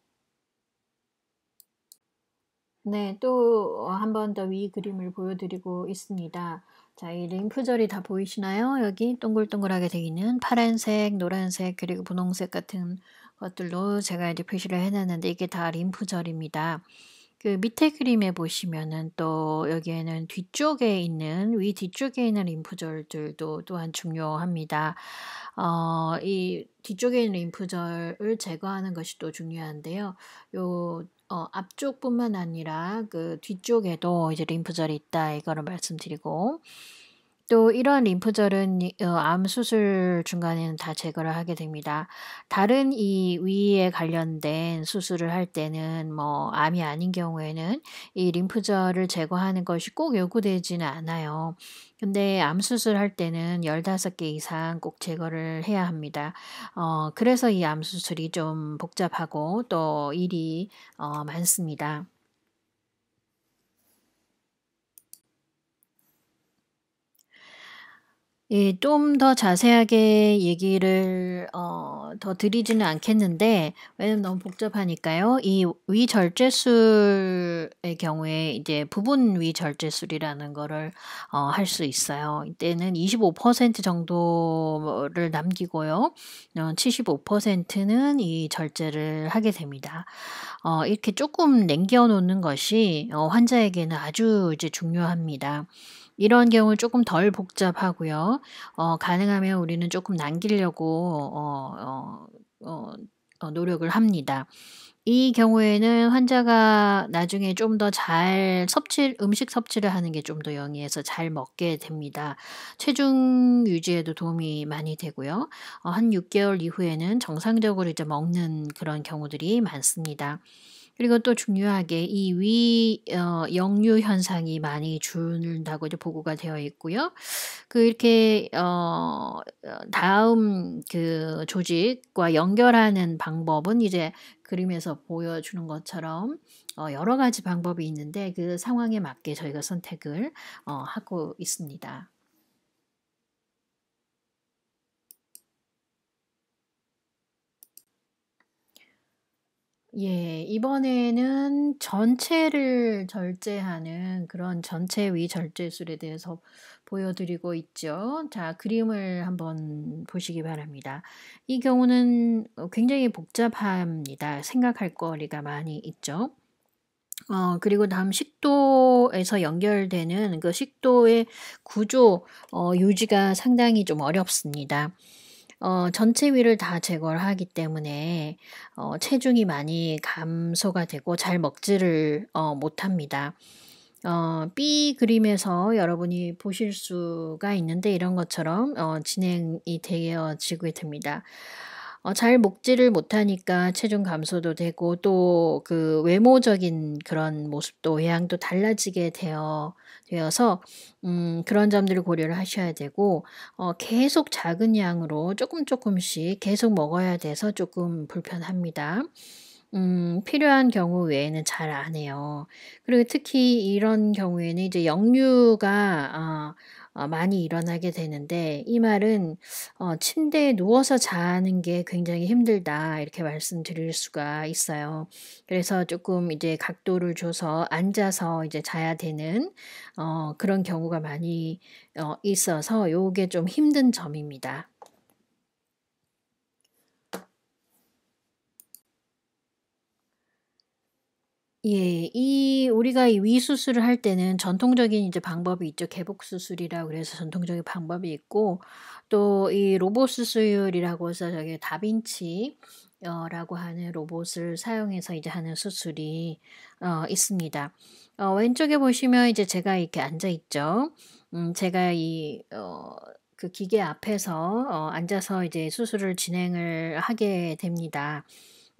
네, 또 한 번 더위 어, 그림을 보여드리고 있습니다. 자, 이 림프절이 다 보이시나요? 여기 동글동글하게 되어있는 파란색, 노란색, 그리고 분홍색 같은 것들로 제가 이제 표시를 해놨는데 이게 다 림프절입니다. 그 밑에 그림에 보시면은 또 여기에는 뒤쪽에 있는 위 뒤쪽에 있는 림프절들도 또한 중요합니다. 어, 이 뒤쪽에 있는 림프절을 제거하는 것이 또 중요한데요. 요 어, 앞쪽뿐만 아니라 그 뒤쪽에도 이제 림프절이 있다 이거를 말씀드리고 또 이러한 림프절은 어, 암 수술 중간에는 다 제거를 하게 됩니다. 다른 이 위에 관련된 수술을 할 때는 뭐 암이 아닌 경우에는 이 림프절을 제거하는 것이 꼭 요구되지는 않아요. 근데 암 수술할 때는 열다섯 개 이상 꼭 제거를 해야 합니다. 어, 그래서 이 암 수술이 좀 복잡하고 또 일이 어, 많습니다. 예, 좀 더 자세하게 얘기를 어, 더 드리지는 않겠는데 왜냐면 너무 복잡하니까요. 이 위절제술의 경우에 이제 부분 위절제술이라는 거를 어, 할 수 있어요. 이때는 25% 정도를 남기고요. 75%는 어, 이 절제를 하게 됩니다. 어, 이렇게 조금 남겨놓는 것이 어, 환자에게는 아주 이제 중요합니다. 이런 경우 조금 덜 복잡하고요. 어, 가능하면 우리는 조금 남기려고 어, 어, 어, 어, 노력을 합니다. 이 경우에는 환자가 나중에 좀 더 잘 섭취 음식 섭취를 하는 게 좀 더 영위해서 잘 먹게 됩니다. 체중 유지에도 도움이 많이 되고요. 어, 한 6개월 이후에는 정상적으로 이제 먹는 그런 경우들이 많습니다. 그리고 또 중요하게 이위 어, 역류 현상이 많이 준다고 이제 보고가 되어 있고요. 그 이렇게 어, 어 다음 그 조직과 연결하는 방법은 이제 그림에서 보여주는 것처럼 어, 여러 가지 방법이 있는데 그 상황에 맞게 저희가 선택을 어, 하고 있습니다. 예, 이번에는 전체를 절제하는 그런 전체 위 절제술에 대해서 보여드리고 있죠. 자, 그림을 한번 보시기 바랍니다. 이 경우는 굉장히 복잡합니다. 생각할 거리가 많이 있죠. 어, 그리고 다음 식도에서 연결되는 그 식도의 구조, 어, 유지가 상당히 좀 어렵습니다. 어, 전체 위를 다 제거를 하기 때문에 어, 체중이 많이 감소가 되고 잘 먹지를 어, 못합니다. 어, B 그림에서 여러분이 보실 수가 있는데 이런 것처럼 어, 진행이 되어지게 됩니다. 어, 잘 먹지를 못하니까 체중 감소도 되고 또 그 외모적인 그런 모습도 외향도 달라지게 되어 되어서 음, 그런 점들을 고려를 하셔야 되고 어, 계속 작은 양으로 조금 조금씩 계속 먹어야 돼서 조금 불편합니다. 음, 필요한 경우 외에는 잘 안 해요. 그리고 특히 이런 경우에는 이제 역류가 어, 어, 많이 일어나게 되는데 이 말은 어, 침대에 누워서 자는 게 굉장히 힘들다 이렇게 말씀드릴 수가 있어요. 그래서 조금 이제 각도를 줘서 앉아서 이제 자야 되는 어, 그런 경우가 많이 있어서 요게 좀 힘든 점입니다. 예. 이 우리가 이 위 수술을 할 때는 전통적인 이제 방법이 있죠. 개복 수술이라 고 그래서 전통적인 방법이 있고 또 이 로봇 수술이라고 해서 저기 다빈치 어 라고 하는 로봇을 사용해서 이제 하는 수술이 어 있습니다. 어 왼쪽에 보시면 이제 제가 이렇게 앉아 있죠. 음 제가 이어그 기계 앞에서 어 앉아서 이제 수술을 진행을 하게 됩니다.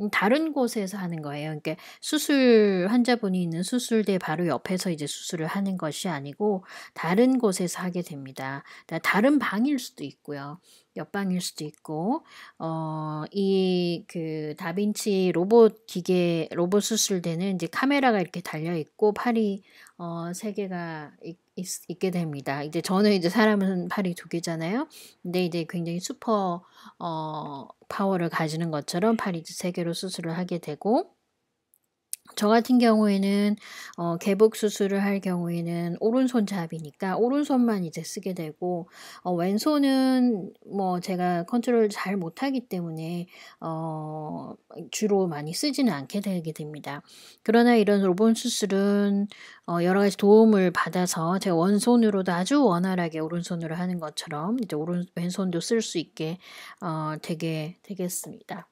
음, 다른 곳에서 하는 거예요. 그러니까 수술 환자분이 있는 수술대 바로 옆에서 이제 수술을 하는 것이 아니고 다른 곳에서 하게 됩니다. 그러니까 다른 방일 수도 있고요. 옆방일 수도 있고 어이 그 다빈치 로봇 기계 로봇 수술대는 이제 카메라가 이렇게 달려 있고 팔이 어세 개가 있고 있, 게 됩니다. 이제 저는 이제 사람은 팔이 두 개잖아요. 근데 이제 굉장히 슈퍼 어, 파워를 가지는 것처럼 팔이 세 개로 수술을 하게 되고 저 같은 경우에는 어, 개복 수술을 할 경우에는 오른손 잡이니까 오른손만 이제 쓰게 되고 어, 왼손은 뭐 제가 컨트롤 잘 못하기 때문에 어, 주로 많이 쓰지는 않게 되게 됩니다. 그러나 이런 로봇 수술은 어, 여러 가지 도움을 받아서 제가 원손으로도 아주 원활하게 오른손으로 하는 것처럼 이제 오른 왼손도 쓸 수 있게 어, 되게 되겠습니다.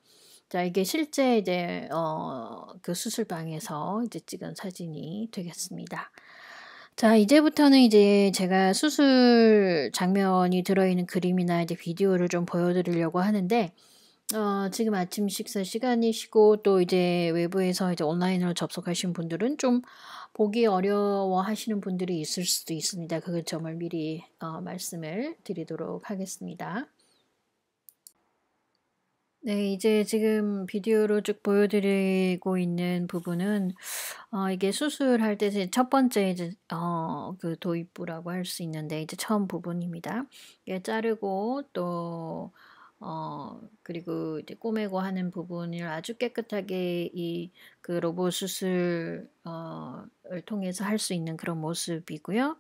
자, 이게 실제 이제, 어, 그 수술방에서 이제 찍은 사진이 되겠습니다. 자, 이제부터는 이제 제가 수술 장면이 들어있는 그림이나 이제 비디오를 좀 보여드리려고 하는데, 어, 지금 아침 식사 시간이시고, 또 이제 외부에서 이제 온라인으로 접속하신 분들은 좀 보기 어려워 하시는 분들이 있을 수도 있습니다. 그 점을 미리 어, 말씀을 드리도록 하겠습니다. 네, 이제 지금 비디오로 쭉 보여드리고 있는 부분은 어, 이게 수술할 때 이제 첫 번째 이제 어, 그 도입부라고 할 수 있는데 이제 처음 부분입니다. 이게 자르고 또 어, 그리고 이제 꼬매고 하는 부분을 아주 깨끗하게 이 그 로봇 수술을 어 통해서 할 수 있는 그런 모습이고요.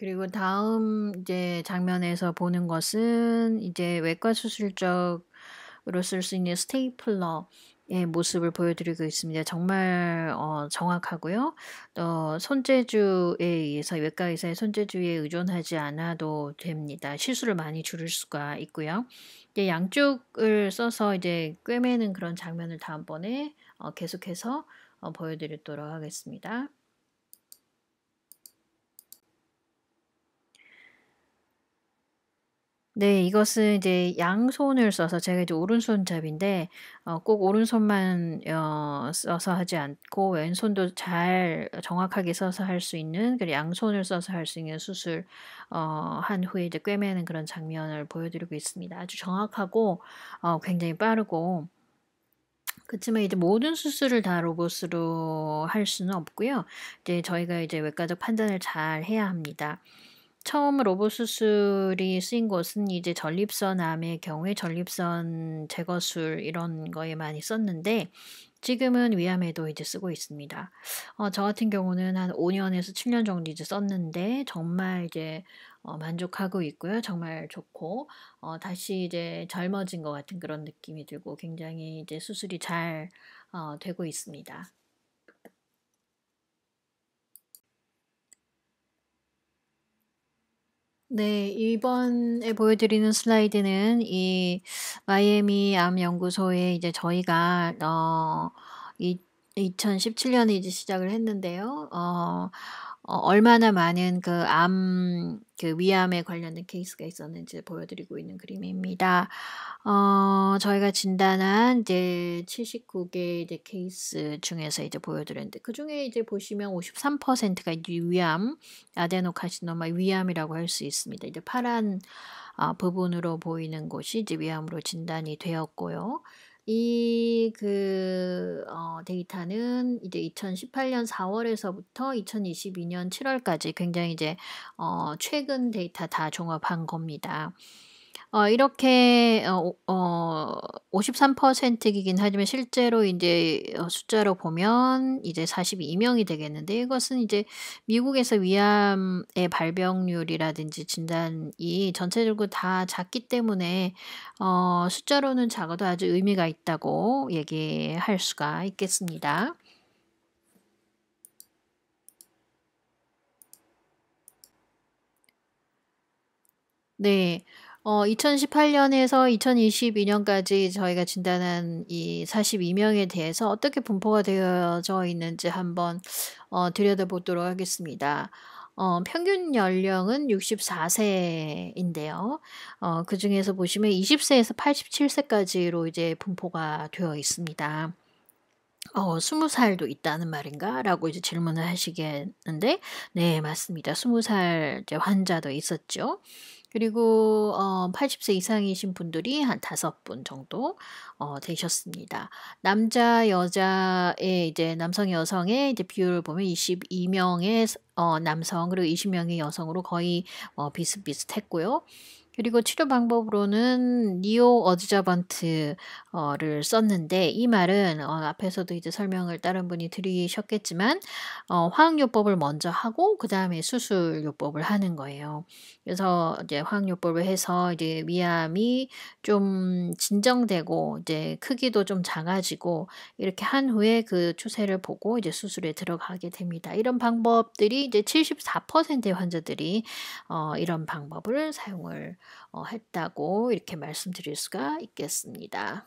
그리고 다음 이제 장면에서 보는 것은 이제 외과 수술적으로 쓸 수 있는 스테이플러. 의 모습을 보여드리고 있습니다. 정말 어, 정확하고요. 어, 손재주에 의해서 외과 의사의 손재주에 의존하지 않아도 됩니다. 실수를 많이 줄일 수가 있고요. 이제 양쪽을 써서 이제 꿰매는 그런 장면을 다음번에 어, 계속해서 어, 보여드리도록 하겠습니다. 네, 이것은 이제 양손을 써서 제가 이제 오른손잡인데 어, 꼭 오른손만 어, 써서 하지 않고 왼손도 잘 정확하게 써서 할 수 있는 그리고 양손을 써서 할 수 있는 수술 어, 한 후에 이제 꿰매는 그런 장면을 보여드리고 있습니다. 아주 정확하고 어, 굉장히 빠르고 그렇지만 이제 모든 수술을 다 로봇으로 할 수는 없고요. 이제 저희가 이제 외과적 판단을 잘 해야 합니다. 처음 로봇 수술이 쓰인 것은 이제 전립선암의 경우에 전립선 제거술 이런 거에 많이 썼는데 지금은 위암에도 이제 쓰고 있습니다. 어, 저 같은 경우는 한 5년에서 7년 정도 이제 썼는데 정말 이제 어, 만족하고 있고요. 정말 좋고 어, 다시 이제 젊어진 것 같은 그런 느낌이 들고 굉장히 이제 수술이 잘 어, 되고 있습니다. 네, 이번에 보여드리는 슬라이드는 이 마이애미 암 연구소에 이제 저희가 어 이, 2017년에 이제 시작을 했는데요. 어 어, 얼마나 많은 그 암, 그 위암에 관련된 케이스가 있었는지 보여드리고 있는 그림입니다. 어, 저희가 진단한 이제 79개 이제 케이스 중에서 이제 보여드렸는데, 그 중에 이제 보시면 53%가 이제 위암, 아데노카시노마 위암이라고 할 수 있습니다. 이제 파란 어, 부분으로 보이는 곳이 이제 위암으로 진단이 되었고요. 이그 어, 데이터는 이제 2018년 4월에서부터 2022년 7월까지 굉장히 이제 어, 최근 데이터 다 종합한 겁니다. 어, 이렇게 어, 어 53%이긴 하지만 실제로 이제 어, 숫자로 보면 이제 42명이 되겠는데 이것은 이제 미국에서 위암의 발병률이라든지 진단이 전체적으로 다 작기 때문에 어, 숫자로는 작아도 아주 의미가 있다고 얘기할 수가 있겠습니다. 네. 어, 2018년에서 2022년까지 저희가 진단한 이 42명에 대해서 어떻게 분포가 되어져 있는지 한번 어, 들여다보도록 하겠습니다. 어, 평균 연령은 64세인데요. 어, 그 중에서 보시면 20세에서 87세까지로 이제 분포가 되어 있습니다. 어, 스무 살도 있다는 말인가? 라고 이제 질문을 하시겠는데, 네, 맞습니다. 스무 살 환자도 있었죠. 그리고 어, 80세 이상이신 분들이 한 다섯 분 정도 어, 되셨습니다. 남자 여자의 이제 남성 여성의 이제 비율을 보면 22명의 어, 남성 그리고 20명의 여성으로 거의 어, 비슷비슷했고요. 그리고 치료 방법으로는 니오 어드자번트를 썼는데 이 말은 어, 앞에서도 이제 설명을 다른 분이 드리셨겠지만 어, 화학요법을 먼저 하고 그 다음에 수술요법을 하는 거예요. 그래서 이제 화학요법을 해서 이제 위암이 좀 진정되고 이제 크기도 좀 작아지고 이렇게 한 후에 그 추세를 보고 이제 수술에 들어가게 됩니다. 이런 방법들이 이제 74%의 환자들이 어, 이런 방법을 사용을 어, 했다고 이렇게 말씀드릴 수가 있겠습니다.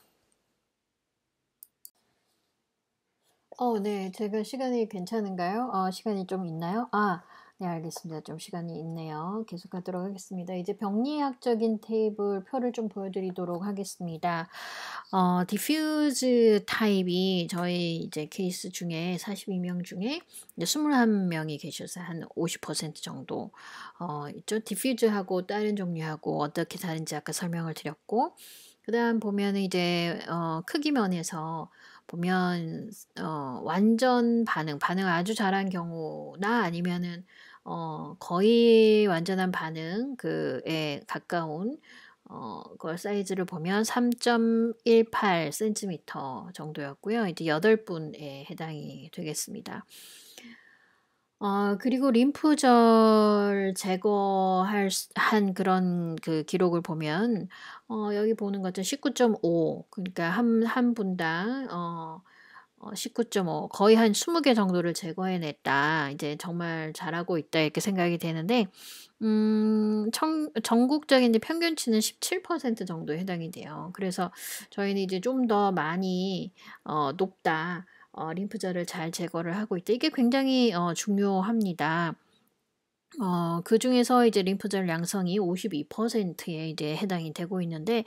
어, 네. 제가 시간이 괜찮은가요? 어, 시간이 좀 있나요? 아, 네, 알겠습니다. 좀 시간이 있네요. 계속하도록 하겠습니다. 이제 병리학적인 테이블 표를 좀 보여드리도록 하겠습니다. 어, 디퓨즈 타입이 저희 이제 케이스 중에 42명 중에 21명이 계셔서 한 50% 정도 어, 있죠. 디퓨즈하고 다른 종류하고 어떻게 다른지 아까 설명을 드렸고 그 다음 보면 이제 어, 크기 면에서 보면 어, 완전 반응, 반응을 아주 잘한 경우나 아니면은 어, 거의 완전한 반응 그에 가까운 어, 걸 사이즈를 보면 3.18cm 정도였고요. 이제 여덟 분에 해당이 되겠습니다. 어, 그리고 림프절 제거할 한 그런 그 기록을 보면 어, 여기 보는 것처럼 19.5 그러니까 한, 한 분당 어, 19.5 어, 거의 한 20개 정도를 제거해냈다. 이제 정말 잘하고 있다 이렇게 생각이 되는데 음, 청, 전국적인 이제 평균치는 17% 정도에 해당이 돼요. 그래서 저희는 이제 좀 더 많이 어, 높다. 어, 림프절을 잘 제거를 하고 있다. 이게 굉장히 어, 중요합니다. 어, 그 중에서 이제 림프절 양성이 52%에 이제 해당이 되고 있는데,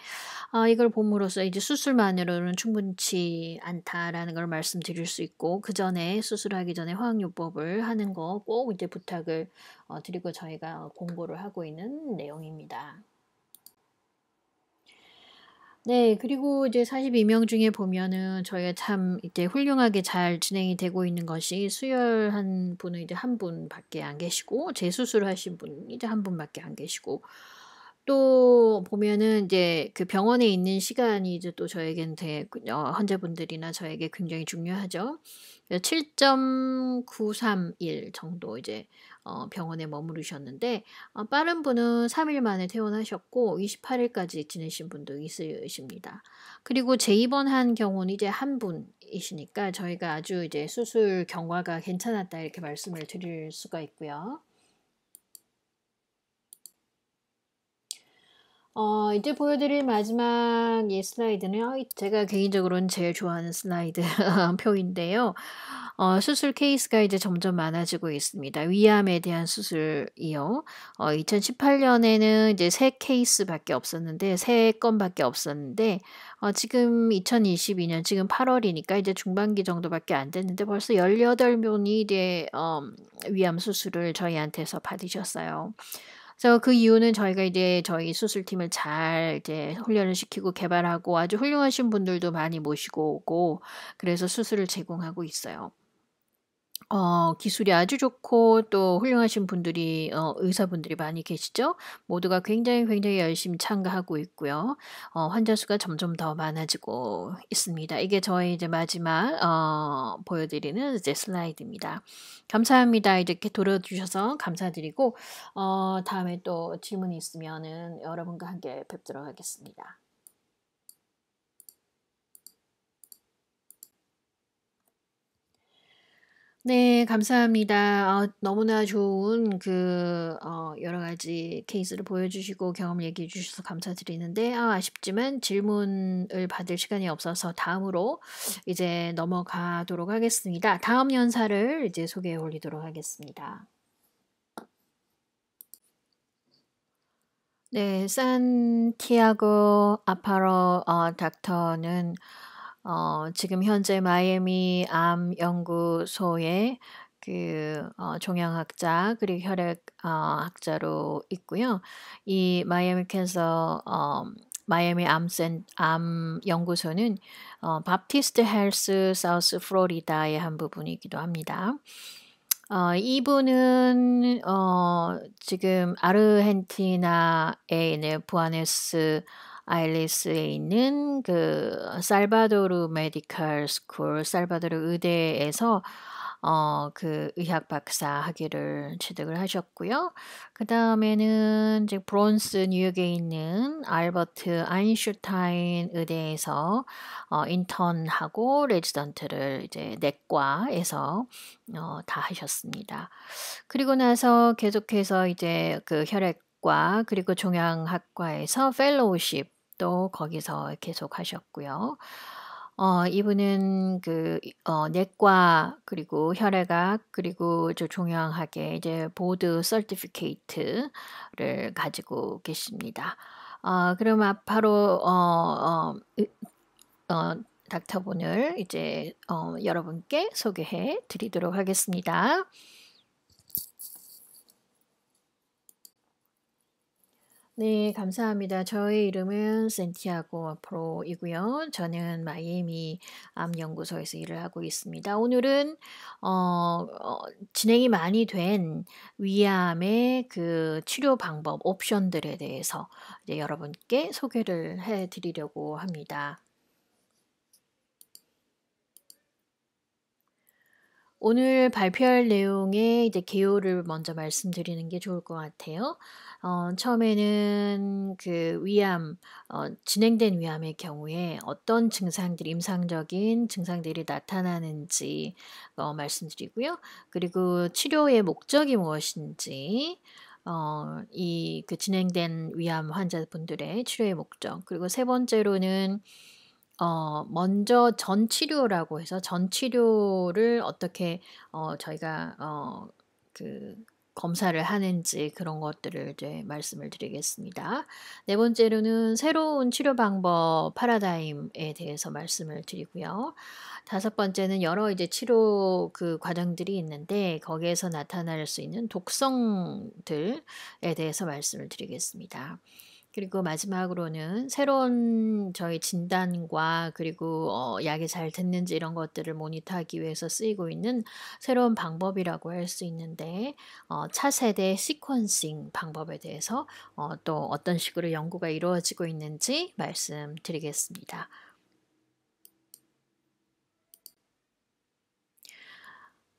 어, 이걸 봄으로써 이제 수술만으로는 충분치 않다라는 걸 말씀드릴 수 있고, 그 전에 수술하기 전에 화학요법을 하는 거 꼭 이제 부탁을 어, 드리고 저희가 어, 공고를 하고 있는 내용입니다. 네, 그리고 이제 42명 중에 보면은 저희가 참 이제 훌륭하게 잘 진행이 되고 있는 것이 수혈한 분은 이제 한 분밖에 안 계시고 재수술하신 분은 이제 한 분밖에 안 계시고 또 보면은 이제 그 병원에 있는 시간이 이제 또 저에겐 되게 어, 환자분들이나 저에게 굉장히 중요하죠. 7.931 정도 이제 어, 병원에 머무르셨는데 어, 빠른 분은 3일 만에 퇴원하셨고 28일까지 지내신 분도 있으십니다. 그리고 재입원한 경우는 이제 한 분이시니까 저희가 아주 이제 수술 경과가 괜찮았다 이렇게 말씀을 드릴 수가 있고요. 어, 이제 보여드릴 마지막 이 슬라이드는 제가 개인적으로는 제일 좋아하는 슬라이드 표인데요. 어, 수술 케이스가 이제 점점 많아지고 있습니다. 위암에 대한 수술이요. 어, 2018년에는 이제 세 케이스밖에 없었는데 세 건밖에 없었는데 어, 지금 2022년 지금 8월이니까 이제 중반기 정도밖에 안 됐는데 벌써 18명이 이제 어, 위암 수술을 저희한테서 받으셨어요. 그래서 그 이유는 저희가 이제 저희 수술팀을 잘 이제 훈련을 시키고 개발하고 아주 훌륭하신 분들도 많이 모시고 오고 그래서 수술을 제공하고 있어요. 어, 기술이 아주 좋고 또 훌륭하신 분들이 어, 의사분들이 많이 계시죠. 모두가 굉장히 굉장히 열심히 참가하고 있고요. 어, 환자 수가 점점 더 많아지고 있습니다. 이게 저의 이제 마지막 어, 보여드리는 이제 슬라이드입니다. 감사합니다. 이렇게 돌아주셔서 감사드리고 어, 다음에 또 질문이 있으면은 여러분과 함께 뵙도록 하겠습니다. 네, 감사합니다. 어, 너무나 좋은 그, 어, 여러 가지 케이스를 보여주시고 경험 얘기해 주셔서 감사드리는데, 아, 쉽지만 질문을 받을 시간이 없어서 다음으로 이제 넘어가도록 하겠습니다. 다음 연사를 이제 소개해 올리도록 하겠습니다. 네, 산티아고 아파로 어, 닥터는 어, 지금 현재 마이애미 암 연구소의 그 어, 종양학자 그리고 혈액학자로 어, 있고요. 이 마이애미 캔서 어, 마이애미 암센 암 연구소는 어, 바티스트 헬스 사우스 플로리다의 한 부분이기도 합니다. 어, 이분은 어, 지금 아르헨티나에 있는 부아네스 아일리스에 있는 그 살바도르 메디컬 스쿨, 살바도르 의대에서 어, 그 의학 박사 학위를 취득을 하셨고요. 그 다음에는 이제 브론스 뉴욕에 있는 알버트 아인슈타인 의대에서 어, 인턴하고 레지던트를 이제 내과에서 어, 다 하셨습니다. 그리고 나서 계속해서 이제 그 혈액 과 그리고 종양학과에서 펠로우십 또 거기서 계속 하셨고요. 어, 이분은 그, 어, 내과, 그리고 혈액학, 그리고 저 중요하게 이제 보드 서티피케이트를 가지고 계십니다. 어, 그럼 앞으로, 어, 어, 어, 닥터분을 이제, 어, 여러분께 소개해 드리도록 하겠습니다. 네, 감사합니다. 저의 이름은 센티아고 앞으로이고요. 저는 마이애미 암연구소에서 일을 하고 있습니다. 오늘은 어, 어, 진행이 많이 된 위암의 그 치료 방법 옵션들에 대해서 이제 여러분께 소개를 해드리려고 합니다. 오늘 발표할 내용의 이제 개요를 먼저 말씀드리는 게 좋을 것 같아요. 어, 처음에는 그 위암, 어, 진행된 위암의 경우에 어떤 증상들이, 임상적인 증상들이 나타나는지 어, 말씀드리고요. 그리고 치료의 목적이 무엇인지, 어, 이그 진행된 위암 환자분들의 치료의 목적. 그리고 세 번째로는 어 먼저 전치료라고 해서 전치료를 어떻게 어 저희가 어그 검사를 하는지 그런 것들을 이제 말씀을 드리겠습니다. 네 번째로는 새로운 치료 방법 파라다임에 대해서 말씀을 드리고요. 다섯 번째는 여러 이제 치료 그 과정들이 있는데 거기에서 나타날 수 있는 독성들에 대해서 말씀을 드리겠습니다. 그리고 마지막으로는 새로운 저희 진단과 그리고 어, 약이 잘 됐는지 이런 것들을 모니터하기 위해서 쓰이고 있는 새로운 방법이라고 할 수 있는데 어, 차세대 시퀀싱 방법에 대해서 어, 또 어떤 식으로 연구가 이루어지고 있는지 말씀드리겠습니다.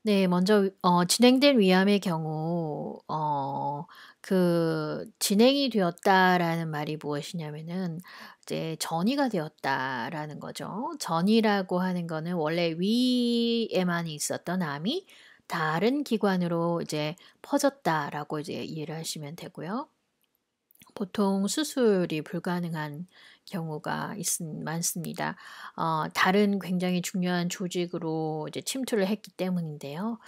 네, 먼저 어, 진행된 위암의 경우 어, 그 진행이 되었다라는 말이 무엇이냐면은 이제 전이가 되었다라는 거죠. 전이라고 하는 거는 원래 위에만 있었던 암이 다른 기관으로 이제 퍼졌다라고 이제 이해를 하시면 되고요. 보통 수술이 불가능한 경우가 있, 많습니다. 어, 다른 굉장히 중요한 조직으로 이제 침투를 했기 때문인데요.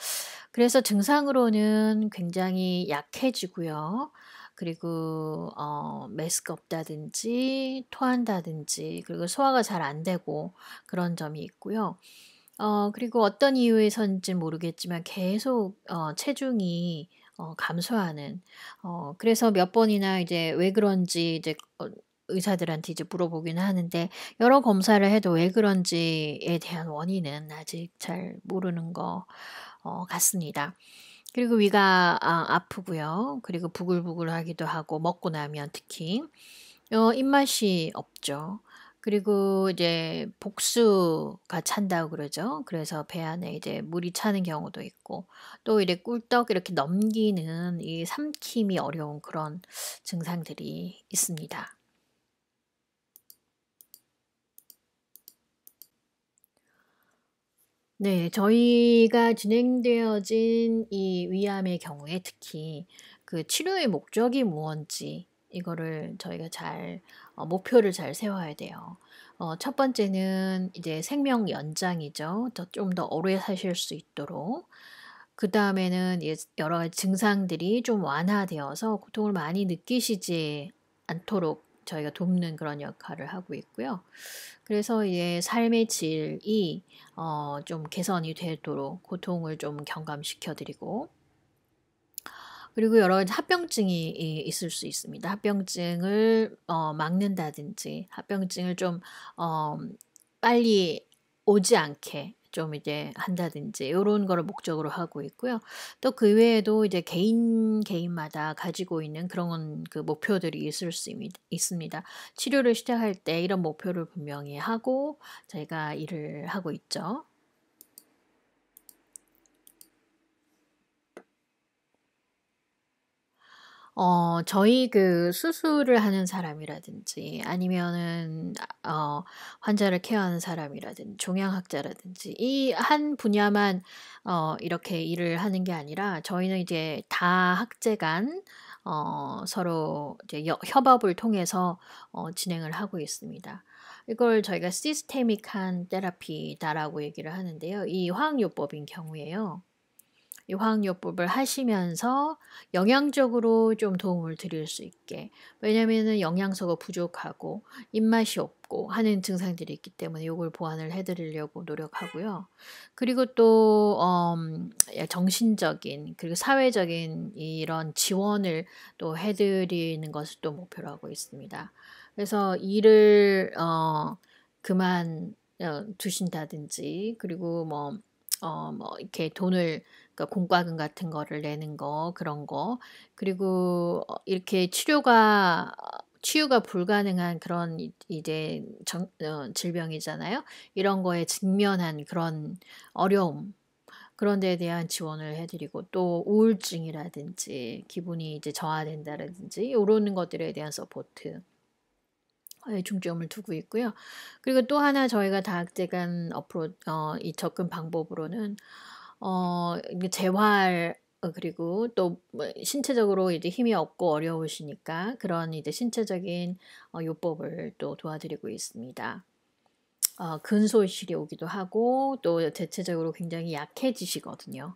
그래서 증상으로는 굉장히 약해지고요. 그리고 어, 메스가 없다든지 토한다든지 그리고 소화가 잘 안 되고 그런 점이 있고요. 어, 그리고 어떤 이유에선인지 모르겠지만 계속 어, 체중이 어, 감소하는 어, 그래서 몇 번이나 이제 왜 그런지 이제 어, 의사들한테 이제 물어보기는 하는데 여러 검사를 해도 왜 그런지에 대한 원인은 아직 잘 모르는 거 어, 같습니다. 그리고 위가 아, 프고요 그리고 부글부글하기도 하고 먹고 나면 특히 어, 입맛이 없죠. 그리고 이제 복수가 찬다고 그러죠. 그래서 배 안에 이제 물이 차는 경우도 있고 또이제 꿀떡 이렇게 넘기는 이 삼킴이 어려운 그런 증상들이 있습니다. 네, 저희가 진행되어진 이 위암의 경우에 특히 그 치료의 목적이 무언지 이거를 저희가 잘 어, 목표를 잘 세워야 돼요. 어, 첫 번째는 이제 생명 연장이죠. 더 좀 더 오래 사실 수 있도록. 그 다음에는 여러 가지 증상들이 좀 완화되어서 고통을 많이 느끼시지 않도록 저희가 돕는 그런 역할을 하고 있고요. 그래서 이제 삶의 질이 어, 좀 개선이 되도록 고통을 좀 경감시켜 드리고 그리고 여러 가지 합병증이 있을 수 있습니다. 합병증을 어, 막는다든지 합병증을 좀 어, 빨리 오지 않게 좀 이제 한다든지 이런 거를 목적으로 하고 있고요. 또 그 외에도 이제 개인 개인마다 가지고 있는 그런 그 목표들이 있을 수 있습니다. 치료를 시작할 때 이런 목표를 분명히 하고 저희가 일을 하고 있죠. 어, 저희 그 수술을 하는 사람이라든지 아니면은, 어, 환자를 케어하는 사람이라든지 종양학자라든지 이 한 분야만, 어, 이렇게 일을 하는 게 아니라 저희는 이제 다 학제간, 어, 서로 이제 협업을 통해서 어, 진행을 하고 있습니다. 이걸 저희가 시스테믹한 테라피다라고 얘기를 하는데요. 이 화학요법인 경우에요. 이 화학요법을 하시면서 영양적으로 좀 도움을 드릴 수 있게 왜냐면은 영양소가 부족하고 입맛이 없고 하는 증상들이 있기 때문에 이걸 보완을 해드리려고 노력하고요. 그리고 또 음, 정신적인 그리고 사회적인 이런 지원을 또 해드리는 것을 또 목표로 하고 있습니다. 그래서 일을 어, 그만 어, 두신다든지 그리고 뭐, 어, 뭐 이렇게 돈을 그러니까 공과금 같은 거를 내는 거 그런 거 그리고 어, 이렇게 치료가 치유가 불가능한 그런 이제 정, 어, 질병이잖아요. 이런 거에 직면한 그런 어려움 그런 데에 대한 지원을 해드리고 또 우울증이라든지 기분이 이제 저하된다든지 이런 것들에 대한 서포트 중점을 두고 있고요. 그리고 또 하나 저희가 다학제간 어프로 어, 이 접근 방법으로는 어, 재활 어, 그리고 또 뭐 신체적으로 이제 힘이 없고 어려우시니까 그런 이제 신체적인 어, 요법을 또 도와드리고 있습니다. 어, 근소실이 오기도 하고 또 대체적으로 굉장히 약해지시거든요.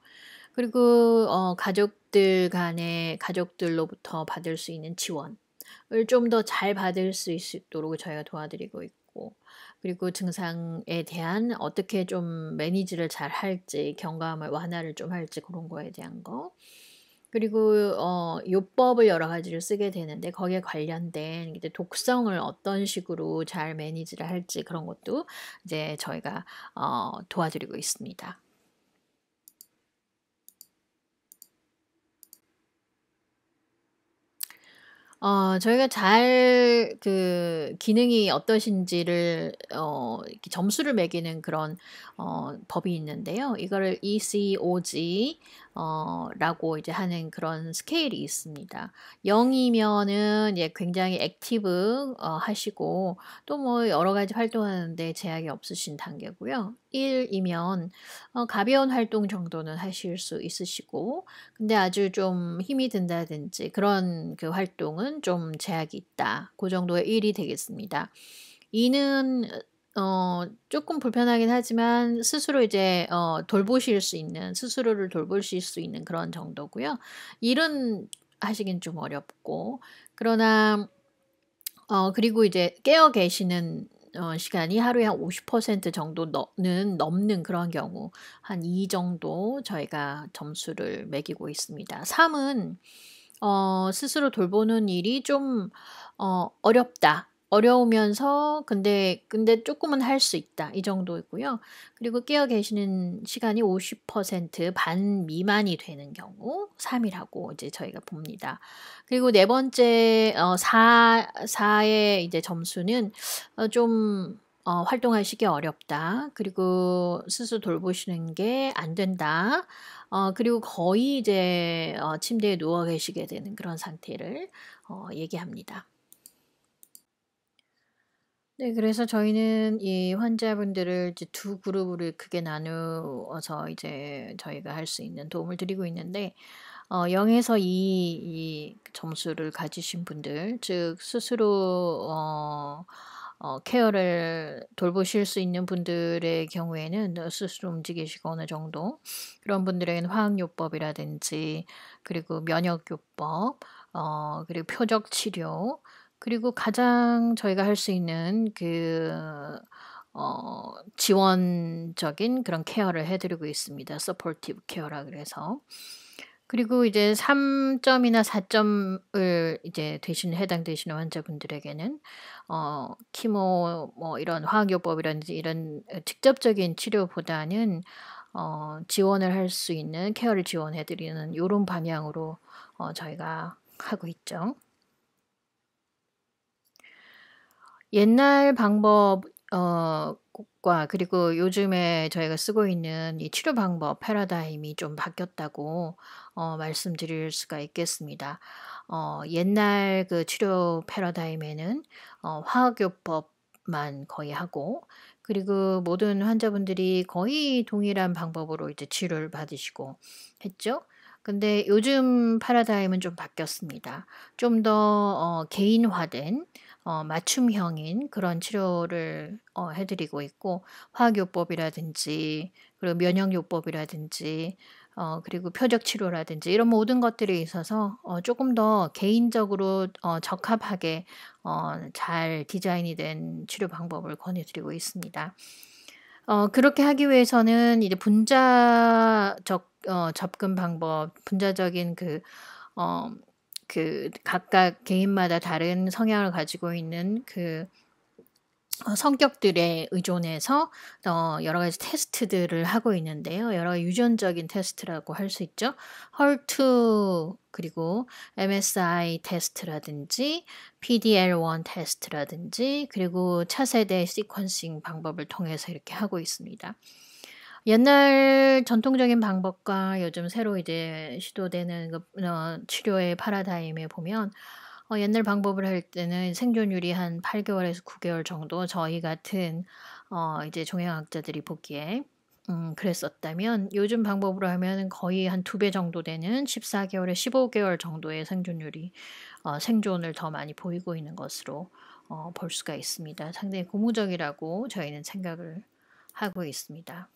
그리고 어, 가족들 간의 가족들로부터 받을 수 있는 지원을 좀 더 잘 받을 수 있도록 저희가 도와드리고 있고 그리고 증상에 대한 어떻게 좀 매니지를 잘 할지, 경감을 완화를 좀 할지 그런 거에 대한 거. 그리고 어 요법을 여러 가지를 쓰게 되는데 거기에 관련된 이제 독성을 어떤 식으로 잘 매니지를 할지 그런 것도 이제 저희가 어 도와드리고 있습니다. 어, 저희가 잘 그 기능이 어떠신지를 어, 이렇게 점수를 매기는 그런 어, 법이 있는데요. 이거를 ECOG 어, 라고 이제 하는 그런 스케일이 있습니다. 0이면은 예, 굉장히 액티브 어, 하시고 또 뭐 여러 가지 활동하는데 제약이 없으신 단계고요. 1이면 어, 가벼운 활동 정도는 하실 수 있으시고 근데 아주 좀 힘이 든다든지 그런 그 활동은 좀 제약이 있다. 그 정도의 1이 되겠습니다. 2는 어, 조금 불편하긴 하지만 스스로 이제 어, 돌보실 수 있는 스스로를 돌보실 수 있는 그런 정도고요. 일은 하시긴 좀 어렵고 그러나 어, 그리고 이제 깨어 계시는 어, 시간이 하루에 한 50% 정도 넘는, 넘는 그런 경우 한 2 정도 저희가 점수를 매기고 있습니다. 3은 어, 스스로 돌보는 일이 좀 어, 어렵다. 어려우면서 근데 근데 조금은 할 수 있다 이 정도이고요. 그리고 깨어 계시는 시간이 50%반 미만이 되는 경우 3이라고 이제 저희가 봅니다. 그리고 네 번째 어, 4 4의 이제 점수는 어, 좀 어, 활동하시기 어렵다. 그리고 스스로 돌보시는 게 안 된다. 어, 그리고 거의 이제 어, 침대에 누워 계시게 되는 그런 상태를 어, 얘기합니다. 네, 그래서 저희는 이 환자분들을 이제 두 그룹으로 크게 나누어서 이제 저희가 할 수 있는 도움을 드리고 있는데, 어, 0에서 2, 이 점수를 가지신 분들, 즉, 스스로, 어, 어, 케어를 돌보실 수 있는 분들의 경우에는 스스로 움직이시고 어느 정도, 그런 분들에게는 화학요법이라든지, 그리고 면역요법, 어, 그리고 표적치료, 그리고 가장 저희가 할 수 있는 그 어, 지원적인 그런 케어를 해드리고 있습니다. 서포티브 케어라 그래서. 그리고 이제 3점이나 4점을 이제 대신 해당되시는 환자분들에게는 어 키모 뭐 이런 화학요법이라든지 이런 직접적인 치료보다는 어 지원을 할 수 있는 케어를 지원해 드리는 요런 방향으로 어 저희가 하고 있죠. 옛날 방법 어과 그리고 요즘에 저희가 쓰고 있는 이 치료 방법 패러다임이 좀 바뀌었다고 어, 말씀드릴 수가 있겠습니다. 어, 옛날 그 치료 패러다임에는 어, 화학요법만 거의 하고 그리고 모든 환자분들이 거의 동일한 방법으로 이제 치료를 받으시고 했죠. 근데 요즘 패러다임은 좀 바뀌었습니다. 좀 더 어, 개인화된 어, 맞춤형인 그런 치료를 어, 해드리고 있고 화학요법이라든지 그리고 면역요법이라든지 어, 그리고 표적 치료라든지 이런 모든 것들이 있어서 어, 조금 더 개인적으로 어, 적합하게 어, 잘 디자인이 된 치료 방법을 권해드리고 있습니다. 어, 그렇게 하기 위해서는 이제 분자적 어, 접근 방법, 분자적인 그 어, 그 각각 개인마다 다른 성향을 가지고 있는 그 어, 성격들에 의존해서 어, 여러 가지 테스트들을 하고 있는데요. 여러 유전적인 테스트라고 할 수 있죠. 헐투 그리고 MSI 테스트라든지 PDL1 테스트라든지 그리고 차세대 시퀀싱 방법을 통해서 이렇게 하고 있습니다. 옛날 전통적인 방법과 요즘 새로 이제 시도되는 그, 어, 치료의 파라다임에 보면 어, 옛날 방법을 할 때는 생존율이 한 8개월에서 9개월 정도 저희 같은 어, 이제 종양학자들이 보기에 음, 그랬었다면 요즘 방법으로 하면 거의 한 두 배 정도 되는 14개월에 15개월 정도의 생존율이 어, 생존을 더 많이 보이고 있는 것으로 어, 볼 수가 있습니다. 상당히 고무적이라고 저희는 생각을 하고 있습니다.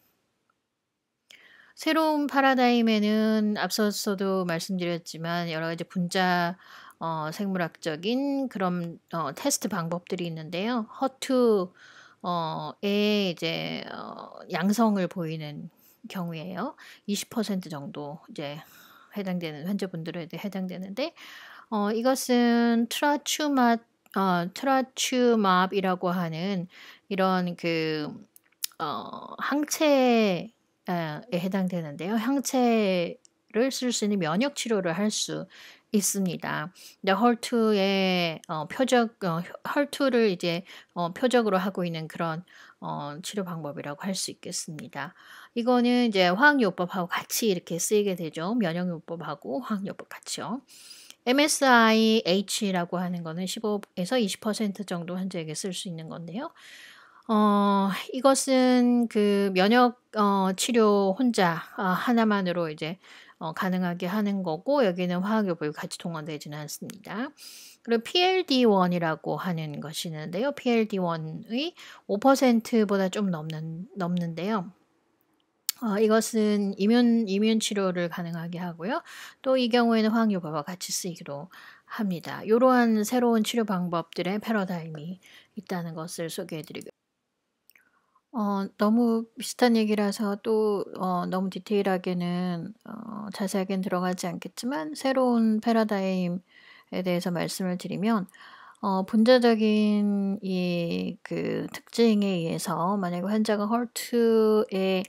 새로운 파라다임에는 앞서서도 말씀드렸지만 여러 가지 분자 어, 생물학적인 그런 어, 테스트 방법들이 있는데요. 허투의 어, 이제 어, 양성을 보이는 경우에요. 20% 정도 이제 해당되는 환자분들에 해당되는데 어, 이것은 트라추마 어, 트라추맙이라고 하는 이런 그 어, 항체 아, 에 해당되는데요. 항체를 쓸 수 있는 면역 치료를 할 수 있습니다. 근데 헐투의 어, 표적 어, 헐투를 이제 어, 표적으로 하고 있는 그런 어, 치료 방법이라고 할 수 있겠습니다. 이거는 이제 화학요법하고 같이 이렇게 쓰이게 되죠. 면역요법하고 화학요법 같이요. MSIH라고 하는 거는 15에서 20% 정도 환자에게 쓸 수 있는 건데요. 어, 이것은 그 면역 어, 치료 혼자 어, 하나만으로 이제 어, 가능하게 하는 거고 여기는 화학요법이 같이 동원되지는 않습니다. 그리고 PLD1이라고 하는 것이 있는데요. PLD1의 5%보다 좀 넘는 넘는데요. 어, 이것은 이면 이면 치료를 가능하게 하고요. 또 이 경우에는 화학요법과 같이 쓰이기도 합니다. 이러한 새로운 치료 방법들의 패러다임이 있다는 것을 소개해드리고 어 너무 비슷한 얘기라서 또어 너무 디테일하게는 어 자세하게는 들어가지 않겠지만 새로운 패러다임에 대해서 말씀을 드리면 어 분자적인 이 그 특징에 의해서 만약에 환자가 헐트의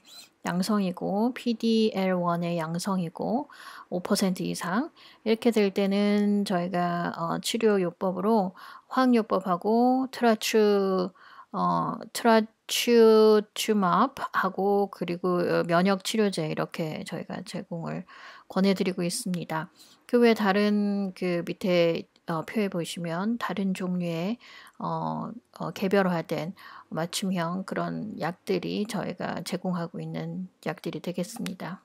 양성이고 PDL1의 양성이고 5% 이상 이렇게 될 때는 저희가 어, 치료 요법으로 화학 요법하고 트라츄어 트라 추추맙하고 그리고 어, 면역 치료제 이렇게 저희가 제공을 권해드리고 있습니다. 그 외 다른 그 밑에 어, 표에 보시면 다른 종류의 어, 어, 개별화된 맞춤형 그런 약들이 저희가 제공하고 있는 약들이 되겠습니다.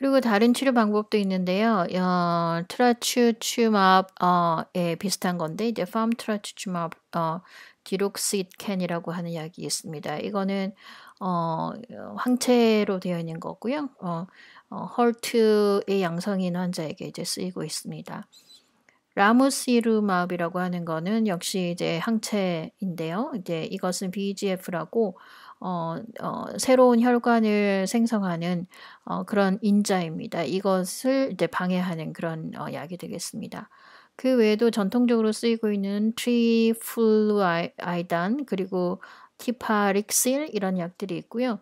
그리고 다른 치료 방법도 있는데요. 어, 트라추추마의 어, 예, 비슷한 건데 이제 팜 트라추추마브 어, 디록시캔이라고 하는 약이 있습니다. 이거는 어, 황체로 되어 있는 거고요. 어, 어, 헐트의 양성인 환자에게 이제 쓰이고 있습니다. 라무시루마업이라고 하는 거는 역시 이제 항체인데요. 이제 이것은 BGF라고 어, 어, 새로운 혈관을 생성하는 어, 그런 인자입니다. 이것을 이제 방해하는 그런 어, 약이 되겠습니다. 그 외에도 전통적으로 쓰이고 있는 트리플루아이단 그리고 티파릭실 이런 약들이 있고요.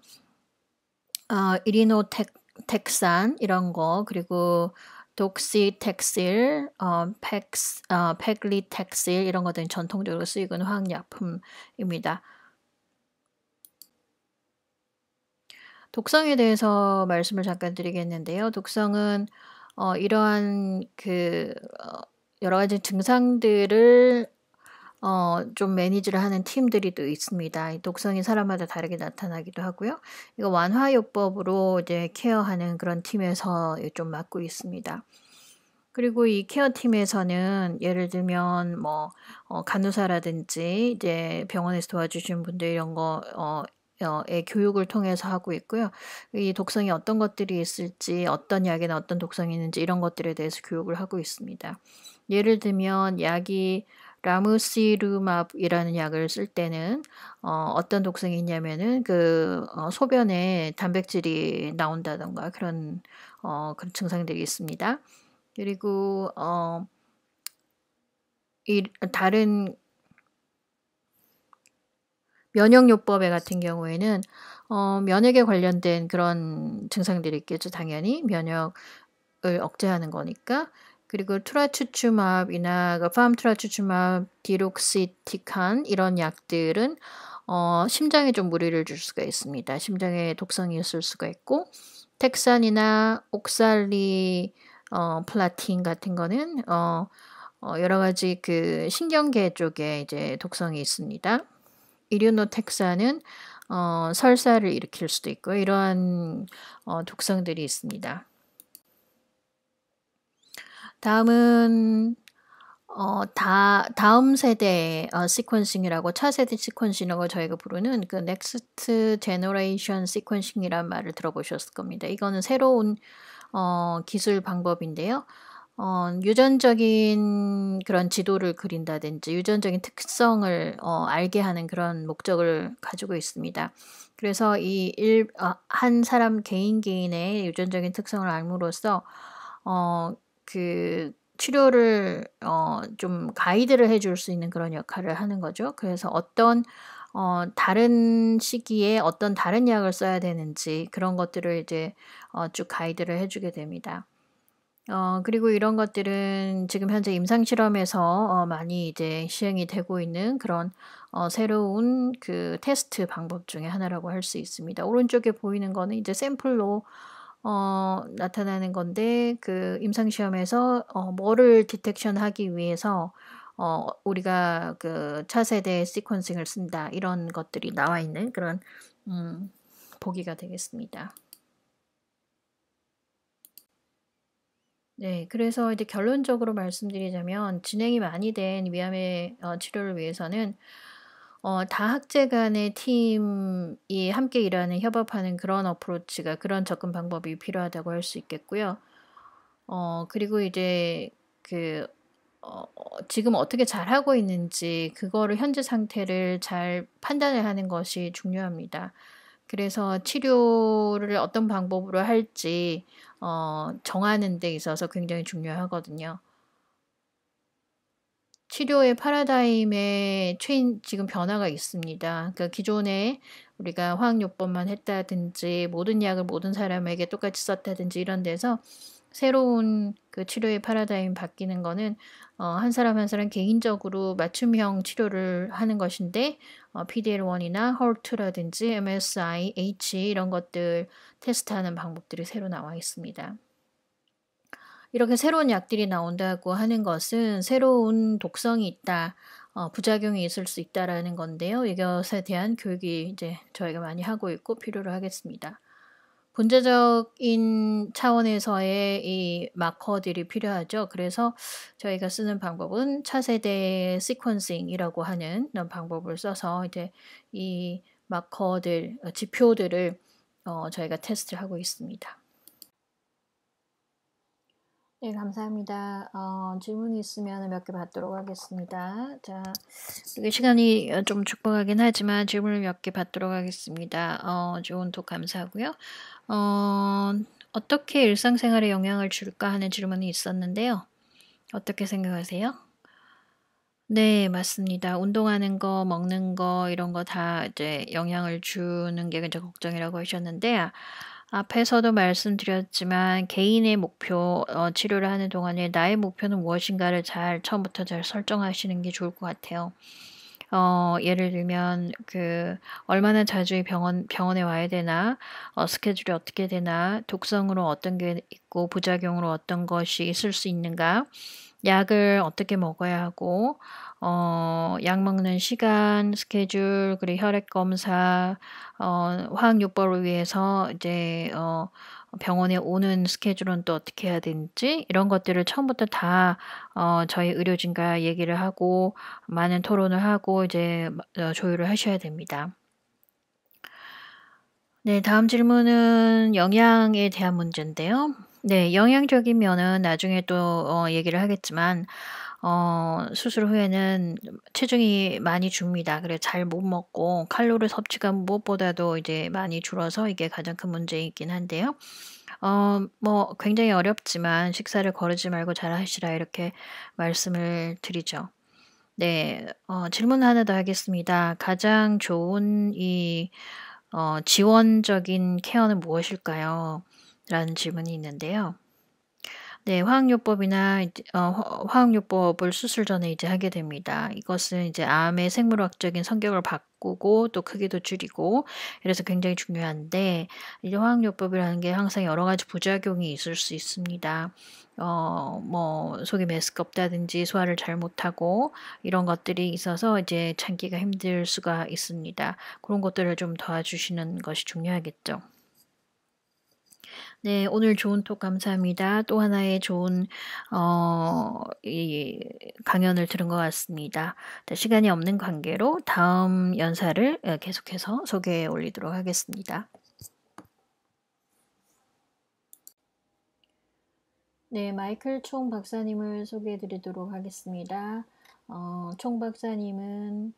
어, 이리노텍산 이런 거 그리고 독시텍실, 어, 팩스, 어, 팩리텍실 이런 것들은 전통적으로 쓰이는 고있 화학약품입니다. 독성에 대해서 말씀을 잠깐 드리겠는데요. 독성은 어, 이러한 그 어, 여러 가지 증상들을 어, 좀 매니지를 하는 팀들이 또 있습니다. 독성이 사람마다 다르게 나타나기도 하고요. 이거 완화요법으로 이제 케어하는 그런 팀에서 좀 맡고 있습니다. 그리고 이 케어팀에서는 예를 들면 뭐 어, 간호사라든지 이제 병원에서 도와주신 분들 이런 거 어, 어의 예, 교육을 통해서 하고 있고요. 이 독성이 어떤 것들이 있을지, 어떤 약에는 어떤 독성이 있는지 이런 것들에 대해서 교육을 하고 있습니다. 예를 들면 약이 라무시루마이라는 약을 쓸 때는 어, 어떤 독성이 있냐면은 그 어, 소변에 단백질이 나온다던가 그런 어, 그런 증상들이 있습니다. 그리고 어, 이 다른 면역요법에 같은 경우에는 어, 면역에 관련된 그런 증상들이 있겠죠. 당연히 면역을 억제하는 거니까. 그리고 트라추추맙이나 그 팜트라추추맙, 디록시티칸 이런 약들은 어, 심장에 좀 무리를 줄 수가 있습니다. 심장에 독성이 있을 수가 있고 텍산이나 옥살리 어, 플라틴 같은 거는 어, 어 여러 가지 그 신경계 쪽에 이제 독성이 있습니다. 이류노텍사는 어, 설사를 일으킬 수도 있고 이러한 어, 독성들이 있습니다. 다음은 어, 다, 다음 세대 어, 시퀀싱이라고 차세대 시퀀싱이라고 저희가 부르는 그 넥스트 제너레이션 시퀀싱이란 말을 들어보셨을 겁니다. 이거는 새로운 어, 기술 방법인데요. 어, 유전적인 그런 지도를 그린다든지 유전적인 특성을 어, 알게 하는 그런 목적을 가지고 있습니다. 그래서 이한 어, 사람 개인 개인의 유전적인 특성을 알므로써 어, 그 치료를 어, 좀 가이드를 해줄 수 있는 그런 역할을 하는 거죠. 그래서 어떤 어, 다른 시기에 어떤 다른 약을 써야 되는지 그런 것들을 이제 어, 쭉 가이드를 해주게 됩니다. 어, 그리고 이런 것들은 지금 현재 임상 실험에서 어, 많이 이제 시행이 되고 있는 그런 어, 새로운 그 테스트 방법 중에 하나라고 할 수 있습니다. 오른쪽에 보이는 거는 이제 샘플로 어, 나타나는 건데 그 임상 시험에서 어, 뭐를 디텍션하기 위해서 어, 우리가 그 차세대 시퀀싱을 쓴다 이런 것들이 나와 있는 그런 음, 보기가 되겠습니다. 네. 그래서 이제 결론적으로 말씀드리자면 진행이 많이 된 위암의 어 치료를 위해서는 어 다학제 간의 팀이 함께 일하는 협업하는 그런 어프로치가 그런 접근 방법이 필요하다고 할 수 있겠고요. 어 그리고 이제 그 어, 어 지금 어떻게 잘하고 있는지 그거를 현재 상태를 잘 판단을 하는 것이 중요합니다. 그래서 치료를 어떤 방법으로 할지 어, 정하는 데 있어서 굉장히 중요하거든요. 치료의 파라다임에 최인 지금 변화가 있습니다. 그러니까 기존에 우리가 화학요법만 했다든지 모든 약을 모든 사람에게 똑같이 썼다든지 이런 데서 새로운 그 치료의 파라다임 바뀌는 거는 어, 한 사람 한 사람 개인적으로 맞춤형 치료를 하는 것인데 어, PDL1이나 헐트라든지 e MSI, H 이런 것들 테스트하는 방법들이 새로 나와 있습니다. 이렇게 새로운 약들이 나온다고 하는 것은 새로운 독성이 있다, 어, 부작용이 있을 수 있다라는 건데요. 이것에 대한 교육이 이제 저희가 많이 하고 있고 필요로 하겠습니다. 본제적인 차원에서의 이 마커들이 필요하죠. 그래서 저희가 쓰는 방법은 차세대 시퀀싱이라고 하는 그런 방법을 써서 이제 이 마커들, 어, 지표들을 어, 저희가 테스트를 하고 있습니다. 네, 감사합니다. 어, 질문이 있으면 몇 개 받도록 하겠습니다. 자, 시간이 어, 좀 축복하긴 하지만 질문을 몇 개 받도록 하겠습니다. 어, 좋은 톡 감사하고요. 어, 어떻게 일상생활에 영향을 줄까 하는 질문이 있었는데요. 어떻게 생각하세요? 네, 맞습니다. 운동하는 거, 먹는 거, 이런 거 다 이제 영향을 주는 게 이제 걱정이라고 하셨는데, 요 앞에서도 말씀드렸지만 개인의 목표 어, 치료를 하는 동안에 나의 목표는 무엇인가를 잘 처음부터 잘 설정하시는 게 좋을 것 같아요. 어, 예를 들면 그 얼마나 자주 병원 병원에 와야 되나 어, 스케줄이 어떻게 되나 독성으로 어떤 게 있고 부작용으로 어떤 것이 있을 수 있는가 약을 어떻게 먹어야 하고 어, 약 먹는 시간, 스케줄, 그리고 혈액 검사, 어, 화학 요법을 위해서 이제 어, 병원에 오는 스케줄은 또 어떻게 해야 되는지 이런 것들을 처음부터 다 어, 저희 의료진과 얘기를 하고 많은 토론을 하고 이제 어, 조율을 하셔야 됩니다. 네, 다음 질문은 영양에 대한 문제인데요. 네, 영양적인 면은 나중에 또 어, 얘기를 하겠지만 어, 수술 후에는 체중이 많이 줍니다. 그래 잘 못 먹고 칼로리 섭취가 무엇보다도 이제 많이 줄어서 이게 가장 큰 문제이긴 한데요. 어, 뭐 굉장히 어렵지만 식사를 거르지 말고 잘 하시라 이렇게 말씀을 드리죠. 네, 어, 질문 하나 더 하겠습니다. 가장 좋은 이 어, 지원적인 케어는 무엇일까요? 라는 질문이 있는데요. 네, 화학요법이나 어, 화학요법을 수술 전에 이제 하게 됩니다. 이것은 이제 암의 생물학적인 성격을 바꾸고 또 크기도 줄이고 이래서 굉장히 중요한데 이제 화학요법이라는 게 항상 여러 가지 부작용이 있을 수 있습니다. 어, 뭐, 속이 메스껍다든지 소화를 잘 못하고 이런 것들이 있어서 이제 참기가 힘들 수가 있습니다. 그런 것들을 좀 도와주시는 것이 중요하겠죠. 네, 오늘 좋은 톡 감사합니다. 또 하나의 좋은 어, 이, 강연을 들은 것 같습니다. 네, 시간이 없는 관계로 다음 연사를 예, 계속해서 소개해 올리도록 하겠습니다. 네, 마이클 총 박사님을 소개해 드리도록 하겠습니다. 어, 총 박사님은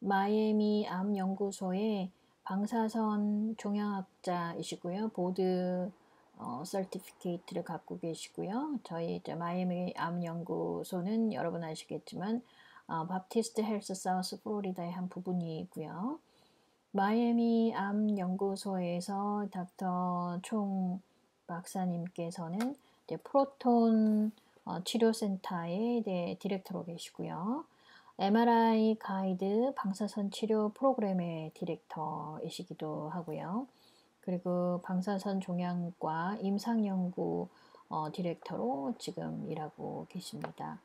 마이애미 암연구소의 방사선 종양학자이시고요. 보드 어, 서티피케이트를 갖고 계시고요. 저희 이제 마이애미 암연구소는 여러분 아시겠지만 어, 바티스트 헬스 사우스 플로리다의 한 부분이고요. 마이애미 암연구소에서 닥터 총 박사님께서는 이제 프로톤 어, 치료센터의 디렉터로 계시고요. MRI 가이드 방사선 치료 프로그램의 디렉터이시기도 하고요. 그리고 방사선 종양과 임상연구 어, 디렉터로 지금 일하고 계십니다.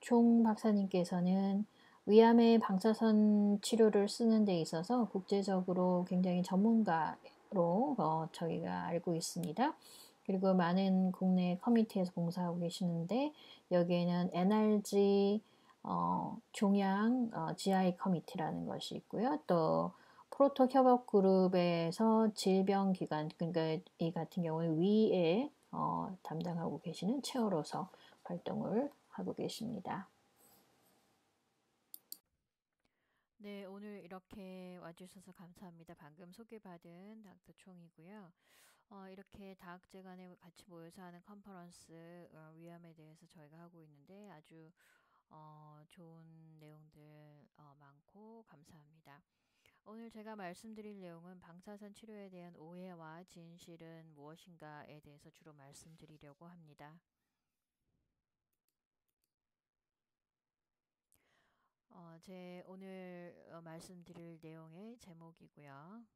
총 박사님께서는 위암의 방사선 치료를 쓰는 데 있어서 국제적으로 굉장히 전문가로 어, 저희가 알고 있습니다. 그리고 많은 국내 커뮤니티에서 봉사하고 계시는데 여기에는 NRG 어, 종양 어, GI 커미티라는 것이 있고요. 또 프로토 협업 그룹에서 질병 기관 그러니까 이 같은 경우는 위에 어, 담당하고 계시는 체어로서 활동을 하고 계십니다. 네, 오늘 이렇게 와주셔서 감사합니다. 방금 소개받은 닥터 총이고요. 어, 이렇게 다학재간에 같이 모여서 하는 컨퍼런스 어, 위암에 대해서 저희가 하고 있는데 아주 어, 좋은 내용들 어, 많고 감사합니다. 오늘 제가 말씀드릴 내용은 방사선 치료에 대한 오해와 진실은 무엇인가에 대해서 주로 말씀드리려고 합니다. 어, 제 오늘 어, 말씀드릴 내용의 제목이고요.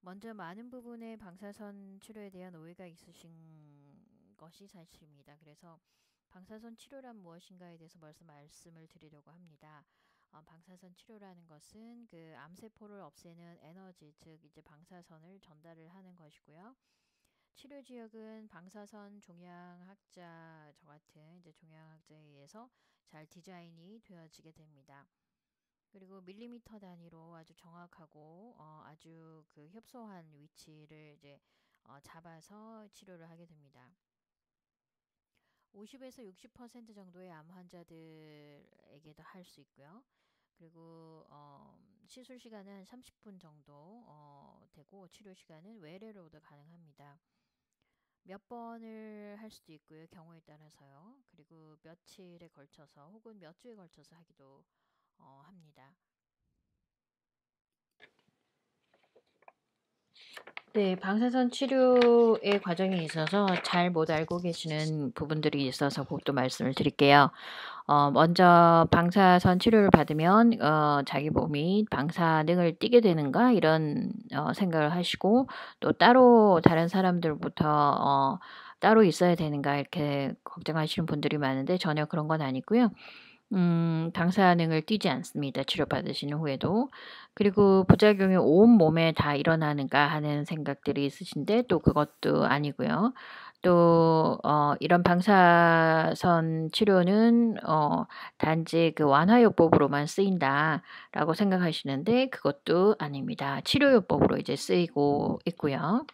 먼저 많은 부분의 방사선 치료에 대한 오해가 있으신 것이 사실입니다. 그래서 방사선 치료란 무엇인가에 대해서 벌써 말씀을 드리려고 합니다. 어, 방사선 치료라는 것은 그 암세포를 없애는 에너지, 즉 이제 방사선을 전달을 하는 것이고요. 치료 지역은 방사선 종양학자 저 같은 이제 종양학자에 의해서 잘 디자인이 되어지게 됩니다. 그리고 밀리미터 단위로 아주 정확하고 어, 아주 그 협소한 위치를 이제 어, 잡아서 치료를 하게 됩니다. 50에서 60% 정도의 암 환자들에게도 할 수 있고요. 그리고 어, 시술 시간은 30분 정도 어, 되고 치료 시간은 외래로도 가능합니다. 몇 번을 할 수도 있고요. 경우에 따라서요. 그리고 며칠에 걸쳐서 혹은 몇 주에 걸쳐서 하기도 어, 합니다. 네, 방사선 치료의 과정에 있어서 잘 못 알고 계시는 부분들이 있어서 그것도 말씀을 드릴게요. 어, 먼저 방사선 치료를 받으면 어, 자기 몸이 방사능을 띠게 되는가 이런 어, 생각을 하시고 또 따로 다른 사람들부터 어, 따로 있어야 되는가 이렇게 걱정하시는 분들이 많은데 전혀 그런 건 아니고요. 음, 방사능을 띄지 않습니다. 치료받으시는 후에도. 그리고 부작용이 온 몸에 다 일어나는가 하는 생각들이 있으신데 또 그것도 아니고요. 또 어, 이런 방사선 치료는 어, 단지 그 완화요법으로만 쓰인다라고 생각하시는데 그것도 아닙니다. 치료요법으로 이제 쓰이고 있고요.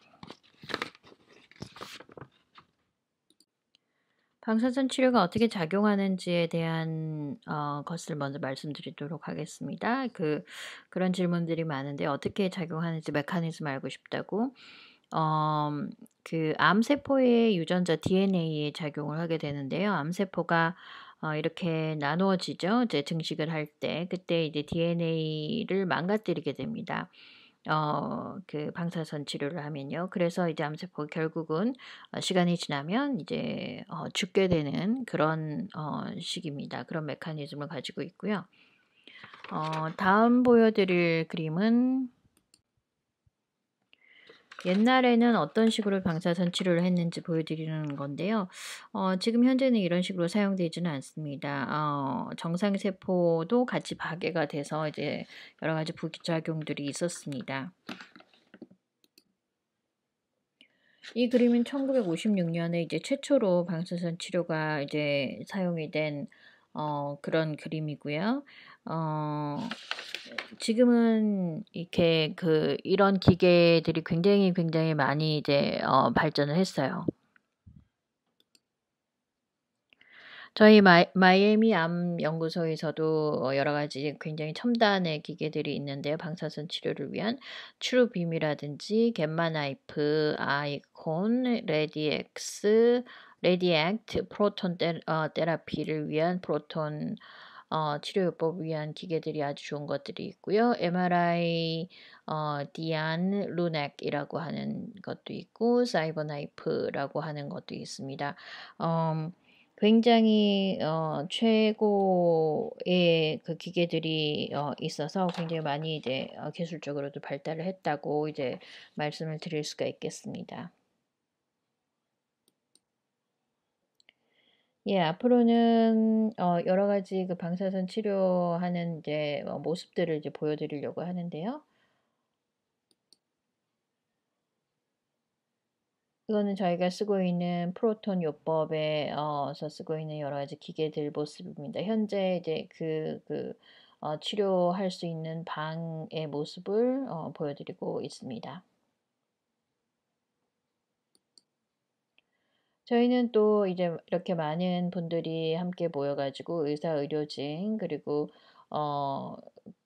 방사선 치료가 어떻게 작용하는지에 대한 어, 것을 먼저 말씀드리도록 하겠습니다. 그 그런 질문들이 많은데 어떻게 작용하는지 메커니즘 알고 싶다고 어, 그 암세포의 유전자 DNA에 작용을 하게 되는데요. 암세포가 어, 이렇게 나누어지죠. 이제 증식을 할 때 그때 이제 DNA를 망가뜨리게 됩니다. 어, 그 방사선 치료를 하면요. 그래서 이제 암세포 결국은 어, 시간이 지나면 이제 어, 죽게 되는 그런 어, 식입니다. 그런 메커니즘을 가지고 있고요. 어, 다음 보여드릴 그림은 옛날에는 어떤 식으로 방사선 치료를 했는지 보여드리는 건데요. 어, 지금 현재는 이런 식으로 사용되지는 않습니다. 어, 정상세포도 같이 파괴가 돼서 이제 여러 가지 부작용들이 있었습니다. 이 그림은 1956년에 이제 최초로 방사선 치료가 이제 사용이 된 어, 그런 그림이고요. 어, 지금은 이렇게 그 이런 기계들이 굉장히 굉장히 많이 이제 어, 발전을 했어요. 저희 마이, 마이애미 암 연구소에서도 어, 여러 가지 굉장히 첨단의 기계들이 있는데요. 방사선 치료를 위한 추루빔이라든지 겜마나이프, 아이콘, 레디엑스, 레디액트, 프로톤 테, 어, 테라피를 위한 프로톤 어, 치료요법 위한 기계들이 아주 좋은 것들이 있고요. MRI, 어, 디안, 루넥이라고 하는 것도 있고 사이버나이프라고 하는 것도 있습니다. 음, 굉장히 어, 최고의 그 기계들이 어, 있어서 굉장히 많이 이제 어, 기술적으로도 발달을 했다고 이제 말씀을 드릴 수가 있겠습니다. 예. 앞으로는 어 여러 가지 그 방사선 치료하는 이제 뭐 모습들을 이제 보여 드리려고 하는데요. 이거는 저희가 쓰고 있는 프로톤 요법에 어서 쓰고 있는 여러 가지 기계들 모습입니다. 현재 이제 그 그 어 치료할 수 있는 방의 모습을 어 보여 드리고 있습니다. 저희는 또 이제 이렇게 많은 분들이 함께 모여가지고 의사, 의료진, 그리고 어,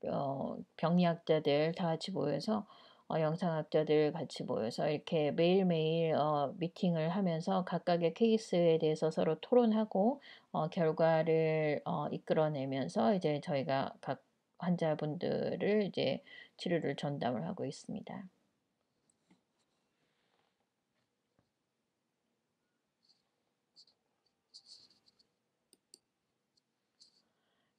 어, 병리학자들 다 같이 모여서 어, 영상학자들 같이 모여서 이렇게 매일매일 어, 미팅을 하면서 각각의 케이스에 대해서 서로 토론하고 어, 결과를 어, 이끌어내면서 이제 저희가 각 환자분들을 이제 치료를 전담을 하고 있습니다.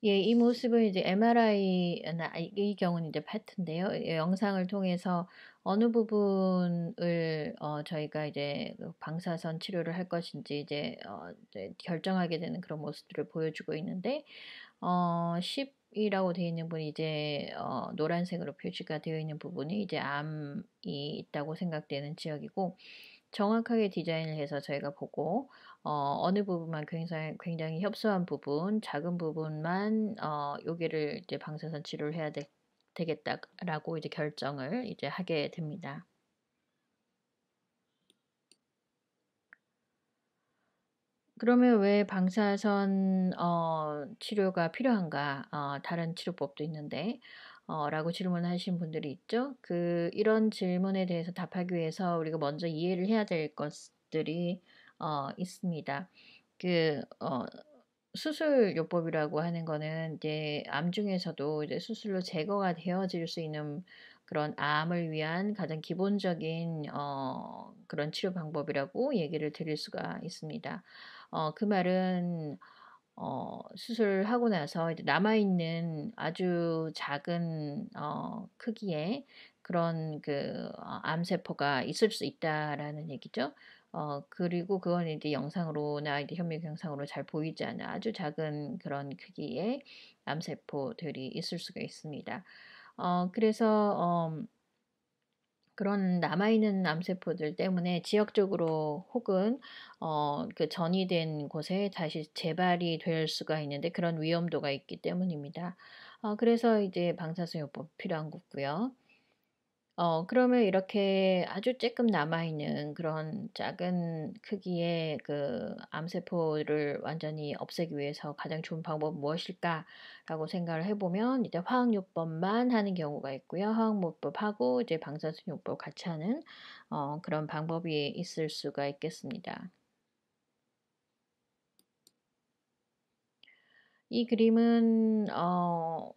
예, 이 모습은 이제 MRI나 아, 이 경우는 이제 패트인데요. 예, 영상을 통해서 어느 부분을 어, 저희가 이제 그 방사선 치료를 할 것인지 이제, 어, 이제 결정하게 되는 그런 모습들을 보여주고 있는데 어, 10 이라고 되어 있는 부분이 이제 어, 노란색으로 표시가 되어 있는 부분이 이제 암이 있다고 생각되는 지역이고 정확하게 디자인을 해서 저희가 보고 어, 어느 부분만 굉장히 굉장히 협소한 부분, 작은 부분만 어, 여기를 이제 방사선 치료를 해야 되, 되겠다라고 이제 결정을 이제 하게 됩니다. 그러면 왜 방사선 어, 치료가 필요한가? 어, 다른 치료법도 있는데 어, 라고 질문하신 분들이 있죠. 그 이런 질문에 대해서 답하기 위해서 우리가 먼저 이해를 해야 될 것들이 어, 있습니다. 그 어, 수술 요법이라고 하는 거는 이제 암 중에서도 이제 수술로 제거가 되어질 수 있는 그런 암을 위한 가장 기본적인 어, 그런 치료 방법이라고 얘기를 드릴 수가 있습니다. 어, 그 말은 어, 수술하고 나서 이제 남아있는 아주 작은 어, 크기의 그런 그 어, 암세포가 있을 수 있다라는 얘기죠. 어, 그리고 그건 이제 영상으로나 이제 현미경 상으로잘 보이지 않아 아주 작은 그런 크기의 암세포들이 있을 수가 있습니다. 어, 그래서 어, 그런 남아있는 암세포들 때문에 지역적으로 혹은 어, 그 전이된 곳에 다시 재발이 될 수가 있는데 그런 위험도가 있기 때문입니다. 어, 그래서 이제 방사선요법 필요한 거고요. 어 그러면 이렇게 아주 조금 남아 있는 그런 작은 크기의 그 암세포를 완전히 없애기 위해서 가장 좋은 방법은 무엇일까라고 생각을 해보면 이제 화학요법만 하는 경우가 있고요. 화학요법하고 이제 방사선요법 같이 하는 어, 그런 방법이 있을 수가 있겠습니다. 이 그림은 어,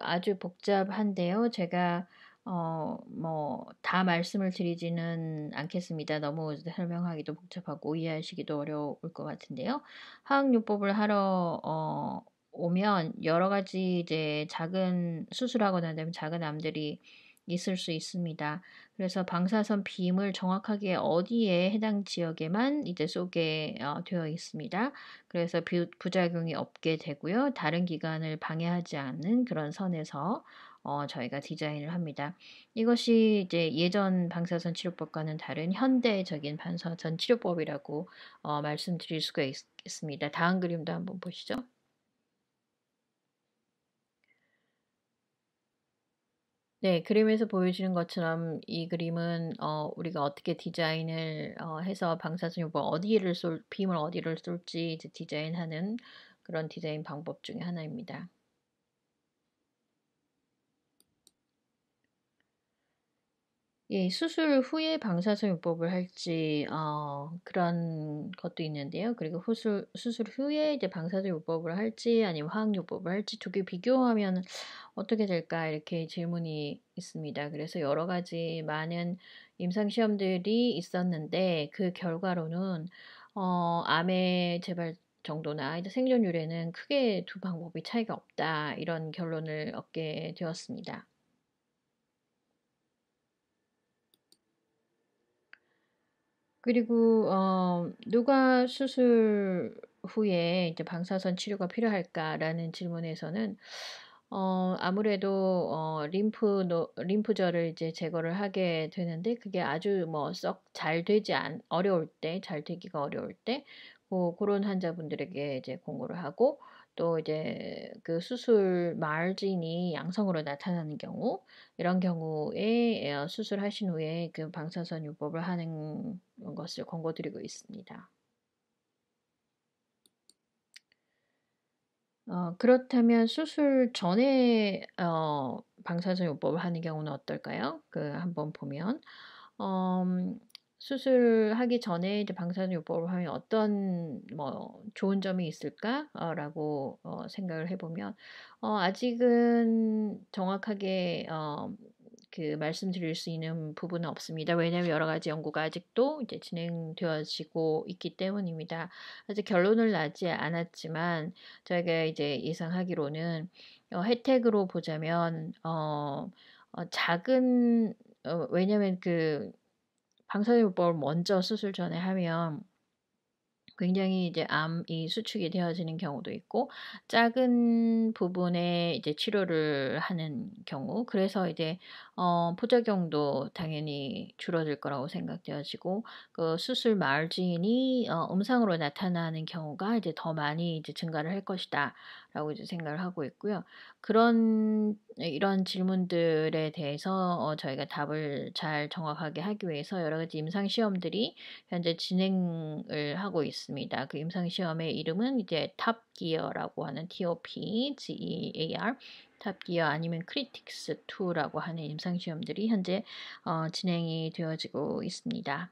아주 복잡한데요. 제가 어, 뭐, 다 말씀을 드리지는 않겠습니다. 너무 설명하기도 복잡하고 이해하시기도 어려울 것 같은데요. 화학요법을 하러, 어, 오면 여러 가지 이제 작은 수술하거나 아면 작은 암들이 있을 수 있습니다. 그래서 방사선 빔을 정확하게 어디에 해당 지역에만 이제 쏘게 어, 되어 있습니다. 그래서 부, 부작용이 없게 되고요. 다른 기관을 방해하지 않는 그런 선에서 어, 저희가 디자인을 합니다. 이것이 이제 예전 방사선 치료법과는 다른 현대적인 방사선 치료법이라고 어, 말씀드릴 수가 있, 있습니다. 다음 그림도 한번 보시죠. 네, 그림에서 보여지는 것처럼 이 그림은 어, 우리가 어떻게 디자인을 어, 해서 방사선 요법 어디를 쏠, 빔을 어디를 쏠지 디자인하는 그런 디자인 방법 중의 하나입니다. 예, 수술 후에 방사선요법을 할지 어, 그런 것도 있는데요. 그리고 후술, 수술 후에 이제 방사선요법을 할지 아니면 화학요법을 할지 두 개 비교하면 어떻게 될까 이렇게 질문이 있습니다. 그래서 여러 가지 많은 임상 시험들이 있었는데 그 결과로는 어, 암의 재발 정도나 이제 생존율에는 크게 두 방법이 차이가 없다 이런 결론을 얻게 되었습니다. 그리고 어, 누가 수술 후에 이제 방사선 치료가 필요할까라는 질문에서는 어, 아무래도 어, 림프 노, 림프절을 이제 제거를 하게 되는데 그게 아주 뭐 썩 잘 되지 않 어려울 때 잘 되기가 어려울 때 뭐, 그런 환자분들에게 이제 공고를 하고 또 이제 그 수술 마을진이 양성으로 나타나는 경우 이런 경우에 어, 수술하신 후에 그 방사선 요법을 하는 것을 권고드리고 있습니다. 어, 그렇다면 수술 전에 어, 방사선 요법을 하는 경우는 어떨까요? 그 한번 보면 음, 수술하기 전에 이제 방사선 요법을 하면 어떤 뭐 좋은 점이 있을까라고 어, 생각을 해보면 어, 아직은 정확하게 어, 그 말씀드릴 수 있는 부분은 없습니다. 왜냐하면 여러 가지 연구가 아직도 이제 진행되어지고 있기 때문입니다. 아직 결론을 나지 않았지만 저희가 이제 예상하기로는 어, 혜택으로 보자면 어, 어 작은 어, 왜냐하면 그 방사선요법을 먼저 수술 전에 하면 굉장히 이제 암이 수축이 되어지는 경우도 있고 작은 부분에 이제 치료를 하는 경우 그래서 이제 어 부작용도 당연히 줄어들 거라고 생각되어지고 그 수술 마을지인이 어, 음상으로 나타나는 경우가 이제 더 많이 이제 증가를 할 것이다 라고 이제 생각을 하고 있고요. 그런, 예, 이런 질문들에 대해서 어, 저희가 답을 잘 정확하게 하기 위해서 여러 가지 임상시험들이 현재 진행을 하고 있습니다. 그 임상시험의 이름은 이제 탑기어라고 하는 e TOP, GEAR, 탑기어 아니면 크리틱스2라고 하는 임상시험들이 현재 어, 진행이 되어지고 있습니다.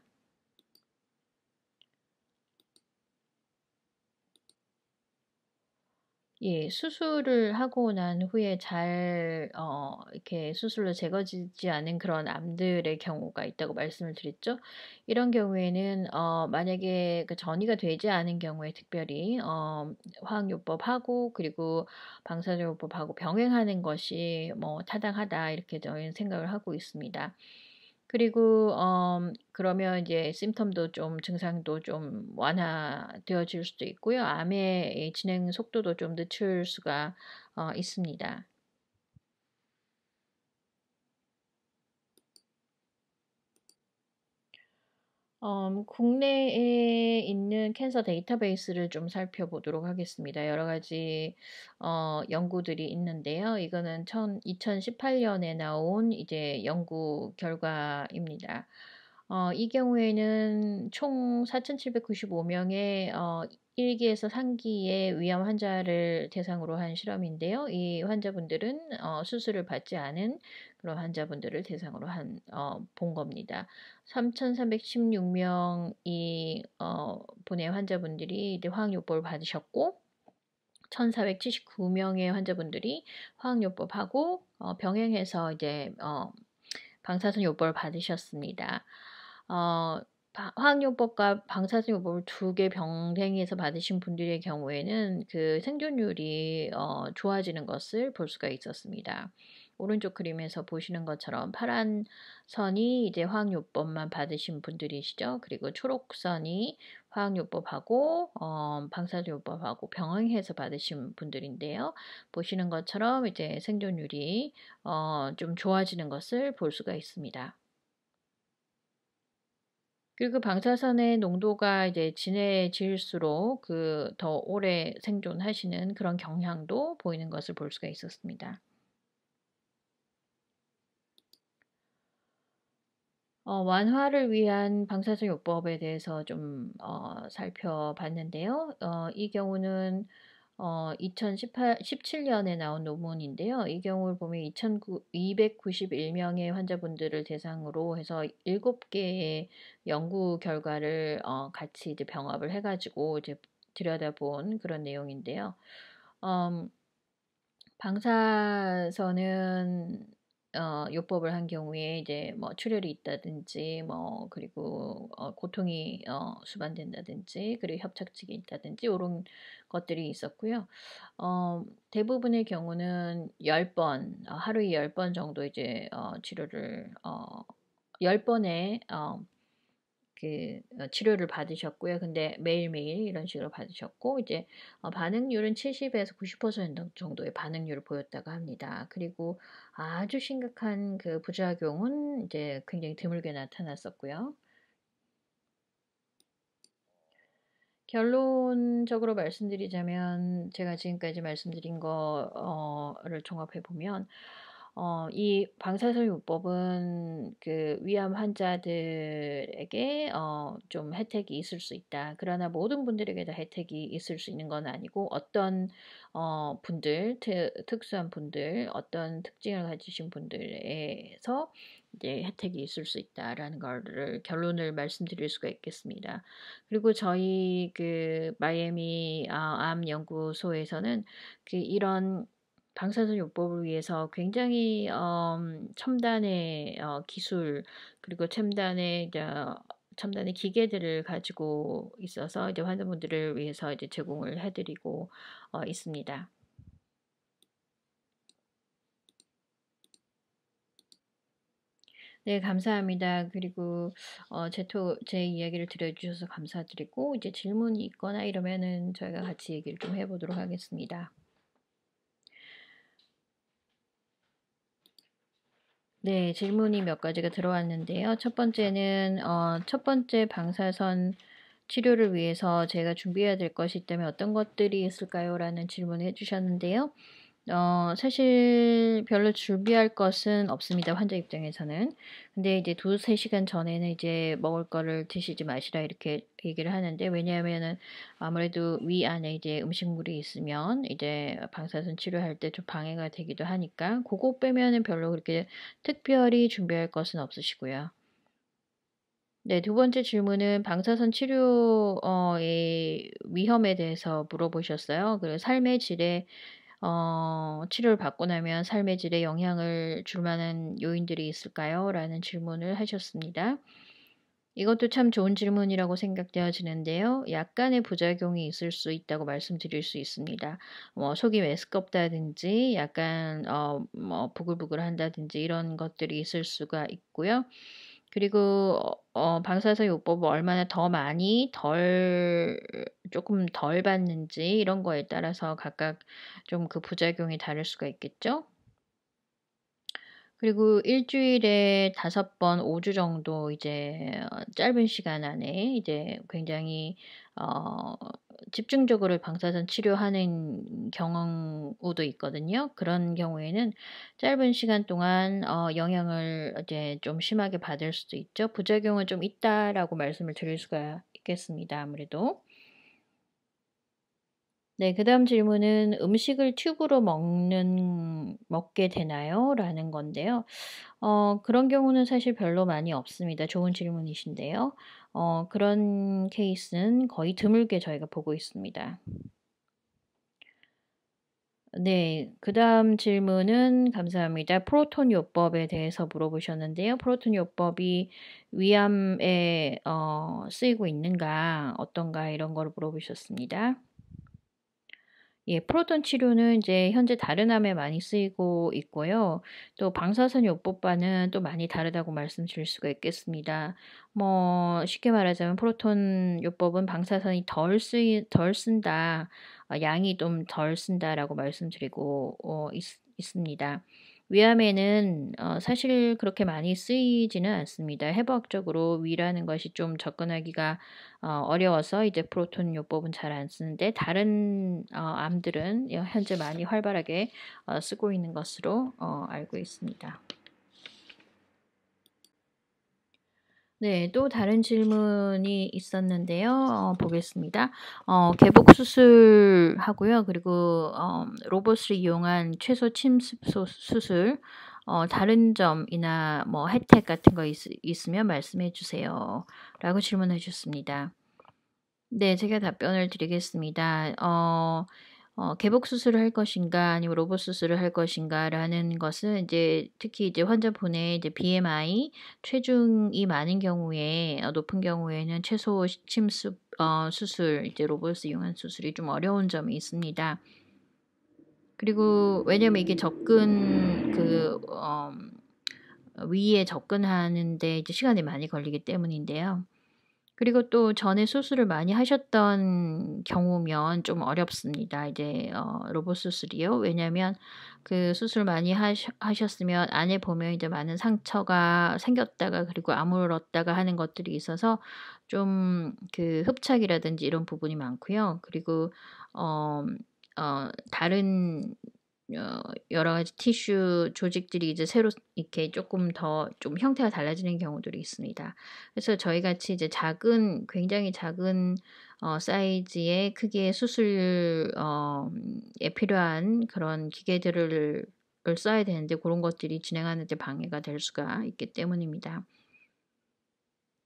예, 수술을 하고 난 후에 잘, 어, 이렇게 수술로 제거되지 않은 그런 암들의 경우가 있다고 말씀을 드렸죠. 이런 경우에는, 어, 만약에 그 전이가 되지 않은 경우에 특별히, 어, 화학요법하고, 그리고 방사제요법하고 병행하는 것이 뭐 타당하다, 이렇게 저희는 생각을 하고 있습니다. 그리고 어, 그러면 이제 심텀도 좀 증상도 좀 완화되어질 수도 있고요. 암의 진행 속도도 좀 늦출 수가 어, 있습니다. 음, 국내에 있는 캔서 데이터베이스를 좀 살펴보도록 하겠습니다. 여러 가지 어, 연구들이 있는데요. 이거는 천, 2018년에 나온 이제 연구 결과입니다. 어, 이 경우에는 총 4,795명의 어, 1기에서 3기의 위암 환자를 대상으로 한 실험인데요. 이 환자분들은 어, 수술을 받지 않은 그런 환자분들을 대상으로 한, 어, 본 겁니다. 3,316명이 어, 분의 환자분들이 이제 화학요법을 받으셨고, 1,479명의 환자분들이 화학요법하고 어, 병행해서 이제 어, 방사선 요법을 받으셨습니다. 어, 화학요법과 방사선요법을 두 개 병행해서 받으신 분들의 경우에는 그 생존율이 어, 좋아지는 것을 볼 수가 있었습니다. 오른쪽 그림에서 보시는 것처럼 파란 선이 이제 화학요법만 받으신 분들이시죠. 그리고 초록 선이 화학요법하고 어, 방사선요법하고 병행해서 받으신 분들인데요. 보시는 것처럼 이제 생존율이 어, 좀 좋아지는 것을 볼 수가 있습니다. 그리고 그 방사선의 농도가 이제 진해질수록 그 더 오래 생존하시는 그런 경향도 보이는 것을 볼 수가 있었습니다. 어, 완화를 위한 방사선 요법에 대해서 좀 어, 살펴봤는데요. 어, 이 경우는 어, 2 0 1 7년에 나온 논문인데요. 이 경우를 보면 2,291명의 환자분들을 대상으로 해서 7개의 연구 결과를 어, 같이 이제 병합을 해가지고 이제 들여다본 그런 내용인데요. 음, 방사선은 어, 요법을 한 경우에 이제 뭐 출혈이 있다든지 뭐 그리고 어, 고통이 어, 수반된다든지 그리고 협착증이 있다든지 이런 것들이 있었고요. 어, 대부분의 경우는 10번 어, 하루에 10번 정도 이제 어, 치료를 어, 1 0번에 어, 그 어, 치료를 받으셨고요. 근데 매일매일 이런 식으로 받으셨고 이제 어, 반응률은 70에서 90% 정도의 반응률을 보였다고 합니다. 그리고 아주 심각한 그 부작용은 이제 굉장히 드물게 나타났었고요. 결론적으로 말씀드리자면 제가 지금까지 말씀드린 거를 종합해 보면 어, 이 방사선요법은 그 위암 환자들에게 어, 좀 혜택이 있을 수 있다. 그러나 모든 분들에게 다 혜택이 있을 수 있는 건 아니고 어떤 어, 분들, 트, 특수한 분들, 어떤 특징을 가지신 분들에서 이제 혜택이 있을 수 있다라는 거를 결론을 말씀드릴 수가 있겠습니다. 그리고 저희 그 마이애미 아, 암 연구소에서는 그 이런 방사선 요법을 위해서 굉장히 어, 첨단의 어, 기술 그리고 첨단의 어, 첨단의 기계들을 가지고 있어서 이제 환자분들을 위해서 이제 제공을 해드리고 어, 있습니다. 네, 감사합니다. 그리고 어, 제, 토, 제 이야기를 들어주셔서 감사드리고 이제 질문이 있거나 이러면은 저희가 같이 얘기를 좀 해보도록 하겠습니다. 네, 질문이 몇 가지가 들어왔는데요. 첫 번째는 어, 첫 번째 방사선 치료를 위해서 제가 준비해야 될 것이 있다면 어떤 것들이 있을까요? 라는 질문을 해주셨는데요. 어, 사실 별로 준비할 것은 없습니다. 환자 입장에서는. 근데 이제 두 세 시간 전에는 이제 먹을 거를 드시지 마시라 이렇게 얘기를 하는데 왜냐하면은 아무래도 위 안에 이제 음식물이 있으면 이제 방사선 치료할 때 좀 방해가 되기도 하니까 그거 빼면은 별로 그렇게 특별히 준비할 것은 없으시고요. 네, 두 번째 질문은 방사선 치료의 위험에 대해서 물어보셨어요. 그리고 삶의 질에 어, 치료를 받고 나면 삶의 질에 영향을 줄 만한 요인들이 있을까요? 라는 질문을 하셨습니다. 이것도 참 좋은 질문이라고 생각되어지는데요. 약간의 부작용이 있을 수 있다고 말씀드릴 수 있습니다. 뭐 속이 메스껍다든지 약간 어, 뭐 부글부글 한다든지 이런 것들이 있을 수가 있고요. 그리고 어, 어 방사선 요법을 얼마나 더 많이 덜 조금 덜 받는지 이런 거에 따라서 각각 좀 그 부작용이 다를 수가 있겠죠. 그리고 일주일에 다섯 번, 오 주 정도 이제 어, 짧은 시간 안에 이제 굉장히 어, 집중적으로 방사선 치료하는 경우도 있거든요. 그런 경우에는 짧은 시간 동안 어, 영향을 이제 좀 심하게 받을 수도 있죠. 부작용은 좀 있다라고 말씀을 드릴 수가 있겠습니다. 아무래도. 네, 그 다음 질문은 음식을 튜브로 먹는, 먹게 되나요? 라는 건데요. 어, 그런 경우는 사실 별로 많이 없습니다. 좋은 질문이신데요. 어, 그런 케이스는 거의 드물게 저희가 보고 있습니다. 네, 그 다음 질문은 감사합니다. 프로톤 요법에 대해서 물어보셨는데요. 프로톤 요법이 위암에 어, 쓰이고 있는가, 어떤가 이런 걸 물어보셨습니다. 예, 프로톤 치료는 이제 현재 다른 암에 많이 쓰이고 있고요. 또 방사선 요법과는 또 많이 다르다고 말씀드릴 수가 있겠습니다. 뭐 쉽게 말하자면 프로톤 요법은 방사선이 덜 쓰이 덜 쓴다, 어, 양이 좀 덜 쓴다라고 말씀드리고 어, 있, 있습니다. 위암에는 어, 사실 그렇게 많이 쓰이지는 않습니다. 해부학적으로 위라는 것이 좀 접근하기가 어, 어 려워서 이제 프로톤 요법은 잘 안 쓰는데 다른 어, 암들은 현재 많이 활발하게 어, 쓰고 있는 것으로 어, 알고 있습니다. 네, 또 다른 질문이 있었는데요. 어, 보겠습니다. 어, 개복 수술하고요. 그리고 어, 로봇을 이용한 최소 침습 수술, 어, 다른 점이나 뭐 혜택 같은 거 있, 있으면 말씀해 주세요. 라고 질문해 주셨습니다. 네, 제가 답변을 드리겠습니다. 어, 어, 개복 수술을 할 것인가 아니면 로봇 수술을 할 것인가라는 것은 이제 특히 이제 환자분의 이제 BMI 체중이 많은 경우에 어, 높은 경우에는 최소 침 수, 어, 수술 이제 로봇 이용한 수술이 좀 어려운 점이 있습니다. 그리고 왜냐면 이게 접근 그 어, 위에 접근하는데 이제 시간이 많이 걸리기 때문인데요. 그리고 또 전에 수술을 많이 하셨던 경우면 좀 어렵습니다. 이제 어, 로봇 수술이요. 왜냐하면 그 수술 많이 하셔, 하셨으면 안에 보면 이제 많은 상처가 생겼다가 그리고 아물었다가 하는 것들이 있어서 좀 그 흡착이라든지 이런 부분이 많고요. 그리고 어, 어 다른 어, 여러 가지 티슈 조직들이 이제 새로 이렇게 조금 더 좀 형태가 달라지는 경우들이 있습니다. 그래서 저희 같이 이제 작은 굉장히 작은 어, 사이즈의 크기의 수술에 어, 필요한 그런 기계들을 써야 되는데 그런 것들이 진행하는 데 방해가 될 수가 있기 때문입니다.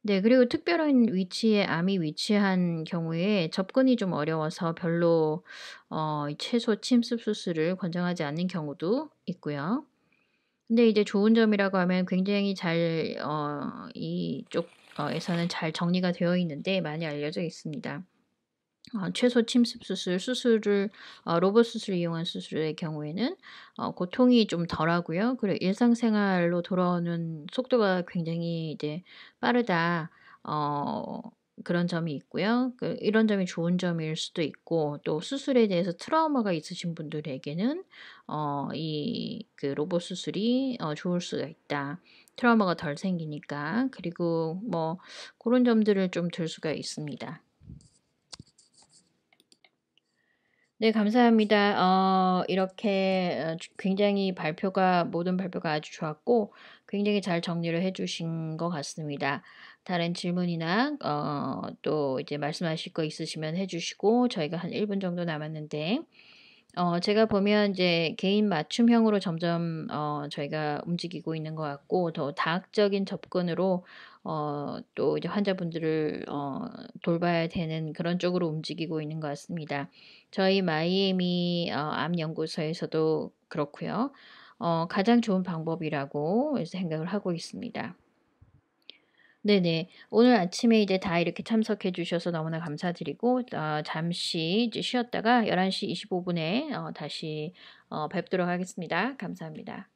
네. 그리고 특별한 위치에 암이 위치한 경우에 접근이 좀 어려워서 별로 어이 채소 침습 수술을 권장하지 않는 경우도 있고요. 근데 이제 좋은 점이라고 하면 굉장히 잘어 이쪽 어 에서는 잘 정리가 되어 있는데 많이 알려져 있습니다. 어, 최소 침습 수술, 수술을 어, 로봇 수술 이용한 수술의 경우에는 어, 고통이 좀 덜하고요. 그리고 일상생활로 돌아오는 속도가 굉장히 이제 빠르다. 어, 그런 점이 있고요. 그, 이런 점이 좋은 점일 수도 있고 또 수술에 대해서 트라우마가 있으신 분들에게는 어, 이그 로봇 수술이 어, 좋을 수가 있다. 트라우마가 덜 생기니까 그리고 뭐 그런 점들을 좀 들 수가 있습니다. 네, 감사합니다. 어, 이렇게 어, 굉장히 발표가, 모든 발표가 아주 좋았고, 굉장히 잘 정리를 해주신 것 같습니다. 다른 질문이나, 어, 또 이제 말씀하실 거 있으시면 해주시고, 저희가 한 1분 정도 남았는데, 어, 제가 보면 이제 개인 맞춤형으로 점점, 어, 저희가 움직이고 있는 것 같고, 더 다학적인 접근으로 어, 또 이제 환자분들을 어, 돌봐야 되는 그런 쪽으로 움직이고 있는 것 같습니다. 저희 마이애미 어, 암연구소에서도 그렇고요. 어, 가장 좋은 방법이라고 생각을 하고 있습니다. 네네. 오늘 아침에 이제 다 이렇게 참석해 주셔서 너무나 감사드리고, 어, 잠시 이제 쉬었다가 11시 25분에 어, 다시 어, 뵙도록 하겠습니다. 감사합니다.